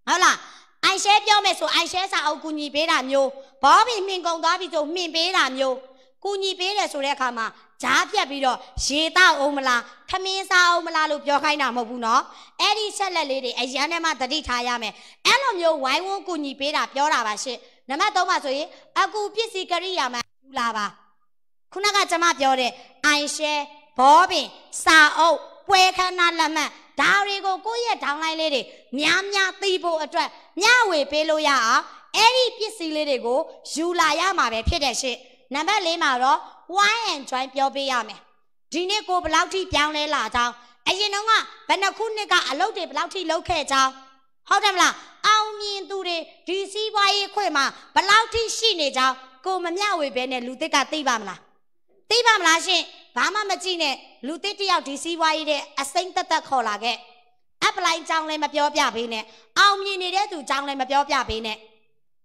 ဟုတ်လားအိုင်ရှဲပြောမယ်ဆိုအိုင်ရှဲစာအုပ်ကူညီပေးတာမျိုးဘောဘီမှင်ကုန်သွားပြီဆိုမှင်ပေးတာမျိုးကူညီပေးတယ်ဆိုတဲ့အခါမှာဈာပြတ်ပြီးတော့ရေတောက်အောင်မလားခမင်းစားအောင်မလားလို့ပြောခိုင်းတာမဟုတ်ဘူးနော်အဲ့ဒီဆက်လက်လေးတွေအရန်ထဲမှာတတိထားရမယ်အဲ့လိုမျိုးဝိုင်းဝန်းကူညီပေးတာပြောတာပါရှင့်နံပါတ်3မှာဆိုရင်အကူပစ္စည်းကရိယာမှာယူလာပါခုနကကျမပြောတဲ့အိုင်ရှဲဘောပင်စာအုပ်ပွဲခန်းနာလက်မှတ်ဒါတွေကိုကိုယ့်ရဲ့ downline လေးတွေများများသိဖို့အတွက်မျှဝေပေးလို့ရအောင်အဲ့ဒီပစ္စည်းလေးတွေကိုယူလာရမှာပဲဖြစ်တဲ့ရှင်နံပါတ်၄မှာတော့ why and join ပြောပေးရမယ်ဒီနေ့ကိုဘယ်လောက်ထိပြောင်းလဲလာကြောင်းအရင်တော့ကဘယ်နှခုနှစ်ကအလုပ်တွေဘယ်လောက်ထိလုပ်ခဲ့ကြောင်းဟုတ်တယ်မလားအောင်မြင်သူတွေဒီစီးပွားရေးခွင့်မှာဘယ်လောက်ထိရှိနေကြောင်းကိုမမျှဝေဘဲနဲ့လူသစ်ကသိပါမလားသိပါမလားရှင်ဘာမှမကြည့်နဲ့လူတစ်တယောက်ဒီစီးပွားရေးတဲ့အစိမ့်သက်သက်ခေါ်လာခဲ့အပလိုက်ကြောင်းလည်းမပြောပြပေးနဲ့အောင်မြင်နေတဲ့သူကြောင်းလည်းမပြောပြပေးနဲ့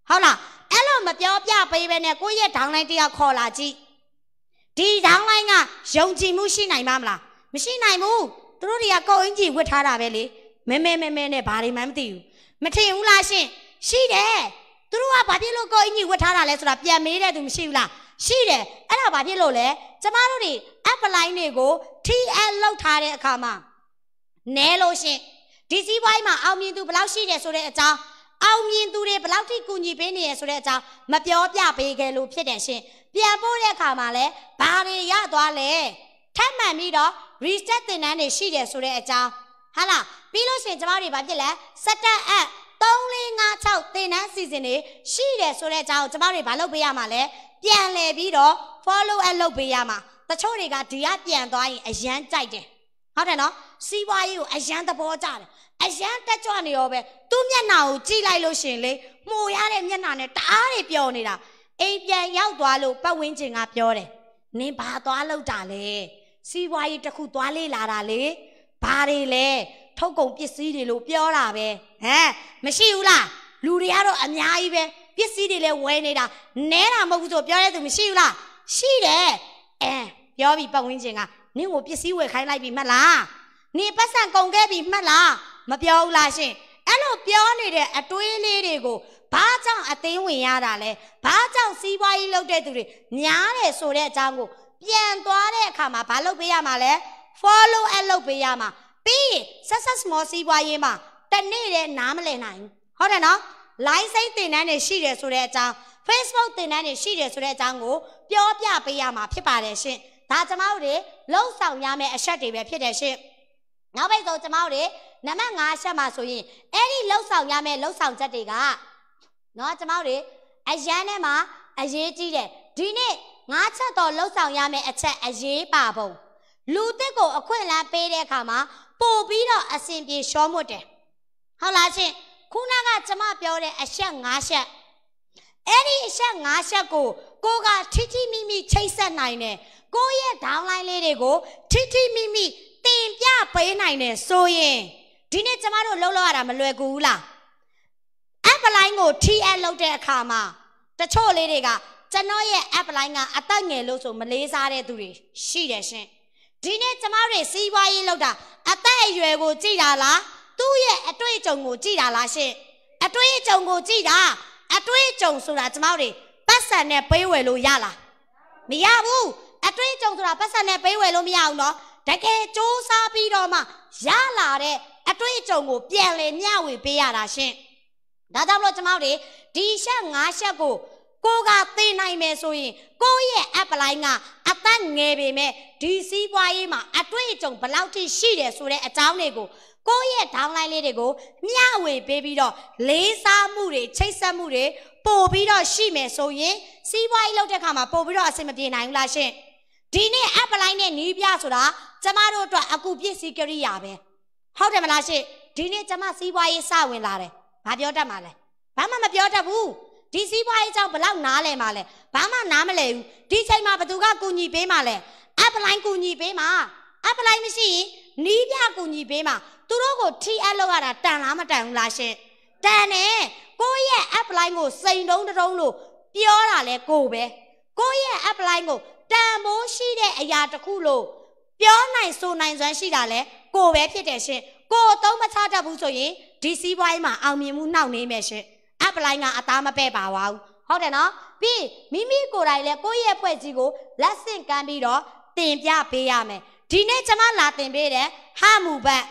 ဟုတ်လားအဲ့လိုမပြောပြပေးပဲနဲ့ကိုယ့်ရဲ့ဒေါင်းလိုင်းတယောက်ခေါ်လာကြည့်ဒီဒေါင်းလိုင်းကယုံကြည်မှုရှိနိုင်မလားမရှိနိုင်ဘူးသူတို့တွေကကိုယ်အင်ကြီးဝတ်ထားတာပဲလေမဲမဲမဲမဲနဲ့ဘာတွေမှမသိဘူးမထင်ဘူးလားရှင်ရှိတယ်သူတို့ကဘာဖြစ်လို့ကိုယ်အင်ကြီးဝတ်ထားတာလဲဆိုတာပြန်မေးတဲ့သူမရှိဘူးလားရှိတယ်အဲ့ဒါဘာဖြစ်လို့လဲကျမတို့တွေ app line တွေကို TL လောက်ထားတဲ့အခါမှာနဲလို့ရှင်ဒီစည်းဝိုင်းမှာအောင်မြင်သူဘယ်လောက်ရှိတယ်ဆိုတဲ့အကြောင်းအောင်မြင်သူတွေဘယ်လောက်ထိကူညီပေးနေရဆိုတဲ့အကြောင်းမပြောပြပေးခဲ့လို့ဖြစ်တယ်ရှင်ပြန်ပို့တဲ့အခါမှာလဲဘာတွေရသွားလဲထပ်မှန်ပြီးတော့ reset သင်တန်းတွေရှိတယ်ဆိုတဲ့အကြောင်းဟာလားပြီးလို့ရှင်ကျမတွေဘာဖြစ်လဲ setup app 3456သင်တန်းစီစဉ်တွေရှိတယ်ဆိုတဲ့အကြောင်းကျမတွေဘာလုပ်ပေးရမှာလဲပြန်လဲပြီးတော့ follow up လုပ်ပေးရမှာတချို့တွေကဒီကပြန်သွားရင်အရန်ကြိုက်တယ်ဟုတ်တယ်နော်စီးပွားရေးကိုအရန်သဘောကျတယ်အရန်တက်ကြွနေရောပဲသူ့မျက်နှာကိုကြည့်လိုက်လို့ရှင်လေမှုရတဲ့မျက်နှာနဲ့တအားတွေပျော်နေတာအိမ်ပြန်ရောက်သွားလို့ပတ်ဝန်းကျင်ကပြောတယ်နင်ဘာသွားလောက်တာလဲစီးပွားရေးတစ်ခုသွားလေးလာတာလေဘာတွေလဲထုတ်ကုန်ပစ္စည်းတွေလို့ပြောတာပဲဟမ်မရှိဘူးလားလူတွေကတော့အများကြီးပဲပစ္စည်းတွေလည်းဝယ်နေတာနဲတာမဟုတ်ဘူးဆိုပြောတဲ့သူမရှိဘူးလားရှိတယ်အဲပြောပြီးပတ်ဝန်းကျင်ကနင့်ကိုပစ္စည်းဝယ်ခိုင်းလိုက်ပြီမှတ်လားနေပတ်စံကုန်ခဲ့ပြီမှတ်လားမပြောဘူးလားရှင်အဲ့လိုပြောနေတဲ့အတွေးလေးတွေကိုဘာကြောင့်အသိဝင်ရတာလဲဘာကြောင့်စီးပွားရေးလုပ်တဲ့သူတွေများတယ်ဆိုတဲ့အကြောင်းကိုပြန်သွားတဲ့အခါမှာဘာလုပ်ပေးရမှာလဲ follow up လုပ်ပေးရမှာပြီးရင် success small စီးပွားရေးမှာတနေ့တည်းနားမလည်နိုင်ဟုတ်တယ်နော်လိုင်းစိတ်တင်တန်းတွေရှိတယ်ဆိုတဲ့အကြောင်း Facebook တင်တန်းတွေရှိတယ်ဆိုတဲ့အကြောင်းကိုပြောပြပေးရမှာဖြစ်ပါတယ်ရှင်။ဒါကျမတို့တွေလုံဆောင်ရမယ့်အချက်တွေပဲဖြစ်တယ်ရှင်။နောက်ပိတ်ဆုံးကျမတို့တွေနံပါတ်5ချက်မှာဆိုရင်အဲ့ဒီလုံဆောင်ရမယ့်လုံဆောင်ချက်တွေကနော်ကျမတို့တွေအရန်ထဲမှာအရေးကြီးတယ်ဒီနေ့၅ချက်တော့လှုပ်ဆောင်ရမယ့်အချက်အရေးပါပုံ လူတက်ကိုအခွင့်အလမ်းပေးတဲ့အခါမှာပို့ပြီးတော့အဆင်ပြေရှောမွတ်တယ်ဟုတ်လားရှင်ခုနကကျမပြောတဲ့အချက်၅ချက်အဲ့ဒီအချက်၅ချက်ကိုကိုကထိထိမိမိချိတ်ဆက်နိုင်တယ်ကိုရဲ့ downline လေးတွေကိုထိထိမိမိတင်ပြပေးနိုင်တယ်ဆိုရင်ဒီနေ့ကျမတို့လှုပ်လှော်ရတာမလွယ်ကူဘူးလား app line ကို TL လုပ်တဲ့အခါမှာတချို့လေးတွေကကျွန်တော်ရဲ့ app line ကအသက်ငယ်လို့ဆိုမလေးစားတဲ့သူတွေရှိတယ်ရှင်ဒီနေ့ကျမတို့စီးပွားရေးလုပ်တာအသက်အရွယ်ကိုကြည့်တာလားသူ့ရဲ့အတွေ့အကြုံကိုကြည်တာလားရှင်အတွေ့အကြုံကိုကြည်တာအတွေ့အကြုံဆိုတာကျမတို့တွေပတ်စံနဲ့ပေးဝယ်လို့ရလားမရဘူးအတွေ့အကြုံဆိုတာပတ်စံနဲ့ပေးဝယ်လို့မရအောင်နော်တကယ်စူးစမ်းပြီးတော့မှ ရလာတဲ့အတွေ့အကြုံကိုပြန်လည်မျှဝေပေးရတာရှင်ဒါကြောင့်မလို့ကျမတို့တွေဒီရှက်ငါးရှက်ကိုကိုကသိနိုင်မယ်ဆိုရင်ကိုရဲ့ app line ကအသက်ငယ်ပေမဲ့ဒီစီးပွားရေးမှာအတွေ့အကြုံဘယ်လောက်ထိရှိတယ်ဆိုတဲ့အကြောင်းတွေကိုကိုယ့်ရဲ့ downline လေးတွေကိုမျှဝေပေးပြီးတော့လေးစားမှုတွေချိတ်ဆက်မှုတွေပို့ပြီးတော့ရှိမယ်ဆိုရင်စီးပွားရေးလုပ်တဲ့အခါမှာပို့ပြီးတော့အဆင်မပြေနိုင်ဘူးလားရှင်ဒီနေ့ apply နဲ့နီးပြဆိုတာကျမတို့အတွက်အကူပြည့်စည်ကြရိယာပဲဟုတ်တယ်မလားရှင်ဒီနေ့ကျမစီးပွားရေးစဝင်လာတယ်ဘာပြောတတ်မှာလဲဘာမှမပြောတတ်ဘူးဒီစီးပွားရေးကြောင့်ဘလောက်နားလဲမှာလဲဘာမှနားမလဲဘူးဒီချိန်မှာဘသူကကူညီပေးမှာလဲ apply ကူညီပေးမှာ apply မရှိရင်နီးပြကူညီပေးမှာသူတို့ကို ठी အပ်လောက်ရတာတန်လားမတန်ဘူးလားရှင်တန်တယ်ကိုယ့်ရဲ့ app line ကိုစိန်တုံးတုံးလို့ပြောတာလဲကိုပဲကိုယ့်ရဲ့ app line ကိုတန်ဖို့ရှိတဲ့အရာတစ်ခုလို့ပြောနိုင်ဆိုနိုင်စွမ်းရှိတာလဲကိုပဲဖြစ်တယ်ရှင်ကိုအသုံးမချတတ်ဘူးဆိုရင်ဒီစီးပွားရေးမှာအောင်မြင်မှုနှောက်နေမယ်ရှင် app line ကအသားမပဲ့ပါပါဘူးဟုတ်တယ်နော်ပြီးမိမိကိုယ်တိုင်လဲကိုယ့်ရဲ့ဖွဲ့ကြီးကိုလက်ဆင့်ကမ်းပြီးတော့တင်ပြပေးရမယ်ဒီနေ့ကျွန်မလာတင်ပေးတယ်ဟမူဘတ်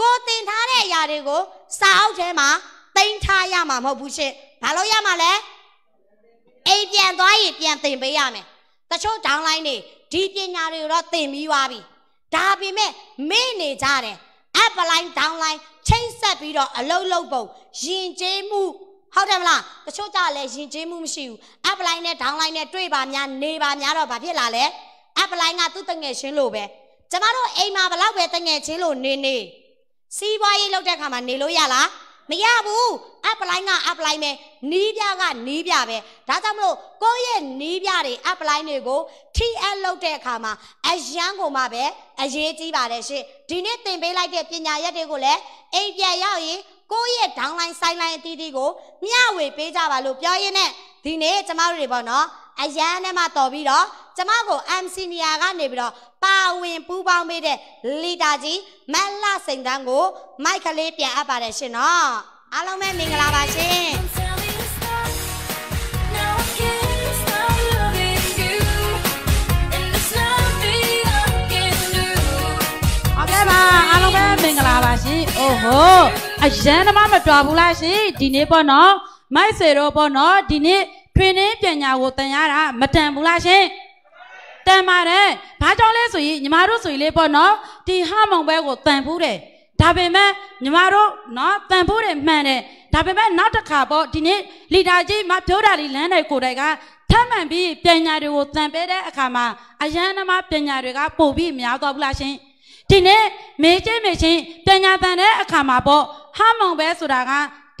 ကိုသင်ထားတဲ့အရာတွေကိုစာအုပ်ထဲမှာတင်ထားရမှာမဟုတ်ဘူးရှင်။ဘာလို့ရမှာလဲ။အိမ်ပြန်သွားရင်ပြန်သင်ပေးရမယ်။တချို့ downline တွေဒီပညာတွေကိုတော့သင်ပြီးသွားပြီ။ဒါပေမဲ့မေ့နေကြတယ်။ upline downline ချိတ်ဆက်ပြီးတော့အလုပ်လုပ်ပုံယဉ်ကျေးမှုဟုတ်တယ်မလား။တချို့ကြလည်းယဉ်ကျေးမှုမရှိဘူး။ upline နဲ့ downline နဲ့တွေ့ပါများနေပါများတော့ဘာဖြစ်လာလဲ။ upline ကသူ့တငယ်ချင်းလိုပဲ။ကျမတို့အိမ်မှာဘလောက်ပဲတငယ်ချင်းလိုနေနေ။စီးပွားရေးလုပ်တဲ့အခါမှာနေလို့ရလားမရဘူးအပလိုင်းကအပလိုင်းပဲနီးပြကနီးပြပဲဒါကြောင့်မလို့ကိုယ့်ရဲ့နီးပြတွေအပလိုင်းတွေကို TL လုပ်တဲ့အခါမှာအရန်ကိုမှပဲအရေးကြီးပါတယ်ရှင်ဒီနေ့သင်ပေးလိုက်တဲ့ပညာရက်တွေကိုလည်းအိမ်ပြန်ရောက်ရင်ကိုယ့်ရဲ့ downline sideline အသီးသီးကိုမျှဝေပေးကြပါလို့ပြောရင်းနဲ့ဒီနေ့ကျမတို့တွေပေါ့နော်အရန်နဲ့မှတော်ပြီးတော့ကျမကို MC နီယာကနေပြီးတော့ပါဝင်ပူးပေါင်းပေးတဲ့လီတာကြီးမက်လစိန်တန်းကို မိုက်ကလေးပြန်အပ်ပါတယ်ရှင်နော်အားလုံးပဲမင်္ဂလာပါရှင်အားလုံးပဲမင်္ဂလာပါရှင်။အိုဟိုအရန်သမားမတော်ဘူးလားရှင်။ဒီနေ့ပေါ့နော်။မိုက်ဆွေတို့ပေါ့နော်။ဒီနေ့ထွင်နှင်းပညာကိုတန်ရတာမတန်ဘူးလားရှင်တန်ပါတယ်ဘာကြောင့်လဲဆိုရင်ညီမတို့ဆိုရင်လေပေါ့နော်ဒီဟမောင်ဘဲကိုတန်ဖူးတယ်ဒါပေမဲ့ညီမတို့နော်တန်ဖို့တယ်မှန်တယ်ဒါပေမဲ့နောက်တစ်ခါပေါ့ဒီနေ့လီဒါကြီးမပြောတာလေးလမ်းတွေကိုယ်တိုင်ကထပ်မံပြီးပညာတွေကိုတန်ပေးတဲ့အခါမှာအယံနမပညာတွေကပို့ပြီးများသွားဘူးလားရှင်ဒီနေ့မေးချင်းမေးချင်းပညာတန်တဲ့အခါမှာပေါ့ဟမောင်ပဲဆိုတာက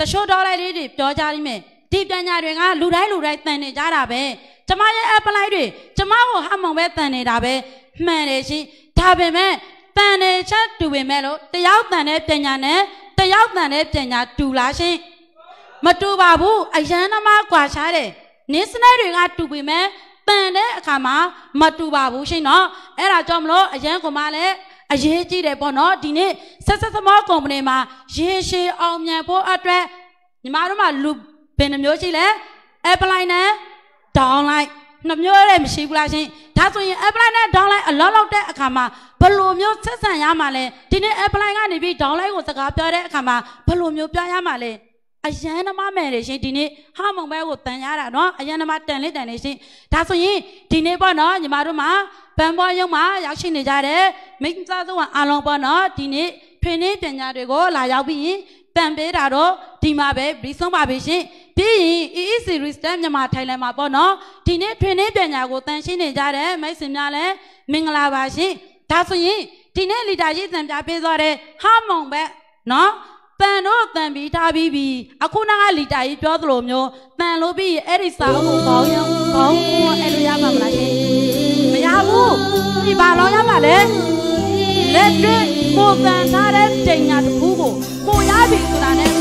တချို့တော့လိုက်လေးတွေပြောကြလိမ့်မယ်ဒီတန်ညာတွေကလူတိုင်းလူတိုင်းတန်နေကြတာပဲကျမရဲ့ apply တွေကျမကိုဟာမောင်ပဲတန်နေတာပဲမှန်တယ်ရှင်ဒါပေမဲ့တန်နေချက်တူပေမဲ့လို့တယောက်တန်တဲ့ပညာနဲ့တယောက်တန်တဲ့ပညာတူလားရှင်မတူပါဘူးအယံသမားကွာခြားတယ်နင်းစနေတွေကတူပေမဲ့တန်တဲ့အခါမှာမတူပါဘူးရှင်နော်အဲ့ဒါကြောင့်မလို့အယံကမှလည်းအရေးကြီးတယ်ပေါ့နော်ဒီနေ့ဆက်ဆက်သမောကုမ္ပဏီမှာရေရှည်အောင်မြင်ဖို့အတွက်ညီမတို့မှလူဘယ်နှမျိုးရှိလဲ apply နဲ့ downline နှမျိုးလည်းမရှိဘူးလားရှင်ဒါဆိုရင် apply နဲ့ downline အလောက်လောက်တဲ့အခါမှာဘယ်လိုမျိုးဆက်ဆံရမှာလဲဒီနေ့ apply ကနေပြီး downline ကိုစကားပြောတဲ့အခါမှာဘယ်လိုမျိုးပြောရမှာလဲအယံနမမယ်လေရှင်ဒီနေ့ဟာမုံဘဲကိုတန်ရတာနော်အယံနမတန်လေးတန်လေးရှင်ဒါဆိုရင်ဒီနေ့ပေါ့နော်ညီမတို့မှာဗန်ဘောရုံမှာရောက်ရှိနေကြတဲ့မိန်းသားစုံအလုံးပေါ့နော်ဒီနေ့ထွေနေပညာတွေကိုလာရောက်ပြီးတန်ပေးတာတော့ဒီမှာပဲပြီးဆုံးပါပြီရှင်ပြီးရင် EE series တန်းမြန်မာထိုင်လန်မှာပေါ့နော်ဒီနေ့ထွင်နှင်းပညာကိုတန်ရှင်းနေကြတဲ့မိတ်ဆွေများလည်းမင်္ဂလာပါရှင်ဒါဆိုရင်ဒီနေ့လီတာရေးစံပြပေးသွားတဲ့ဟာမုံပဲနော်ပန်တော့တန်ပြီးထားပြီးပြီအခုနောက်ကလီတာကြီးပြောသလိုမျိုးတန်လို့ပြီးအဲ့ဒီစာအုပ်ကိုခေါင်းရောင်းခေါင်းကိုအဲ့လိုရပါမလားရှင်မရဘူးဒီဘာလောရပါလဲလက်တွေ့ကိုယ်ပန်ထားတဲ့တင်ညာတစ်ခုကိုကိုရပြီဆိုတာနဲ့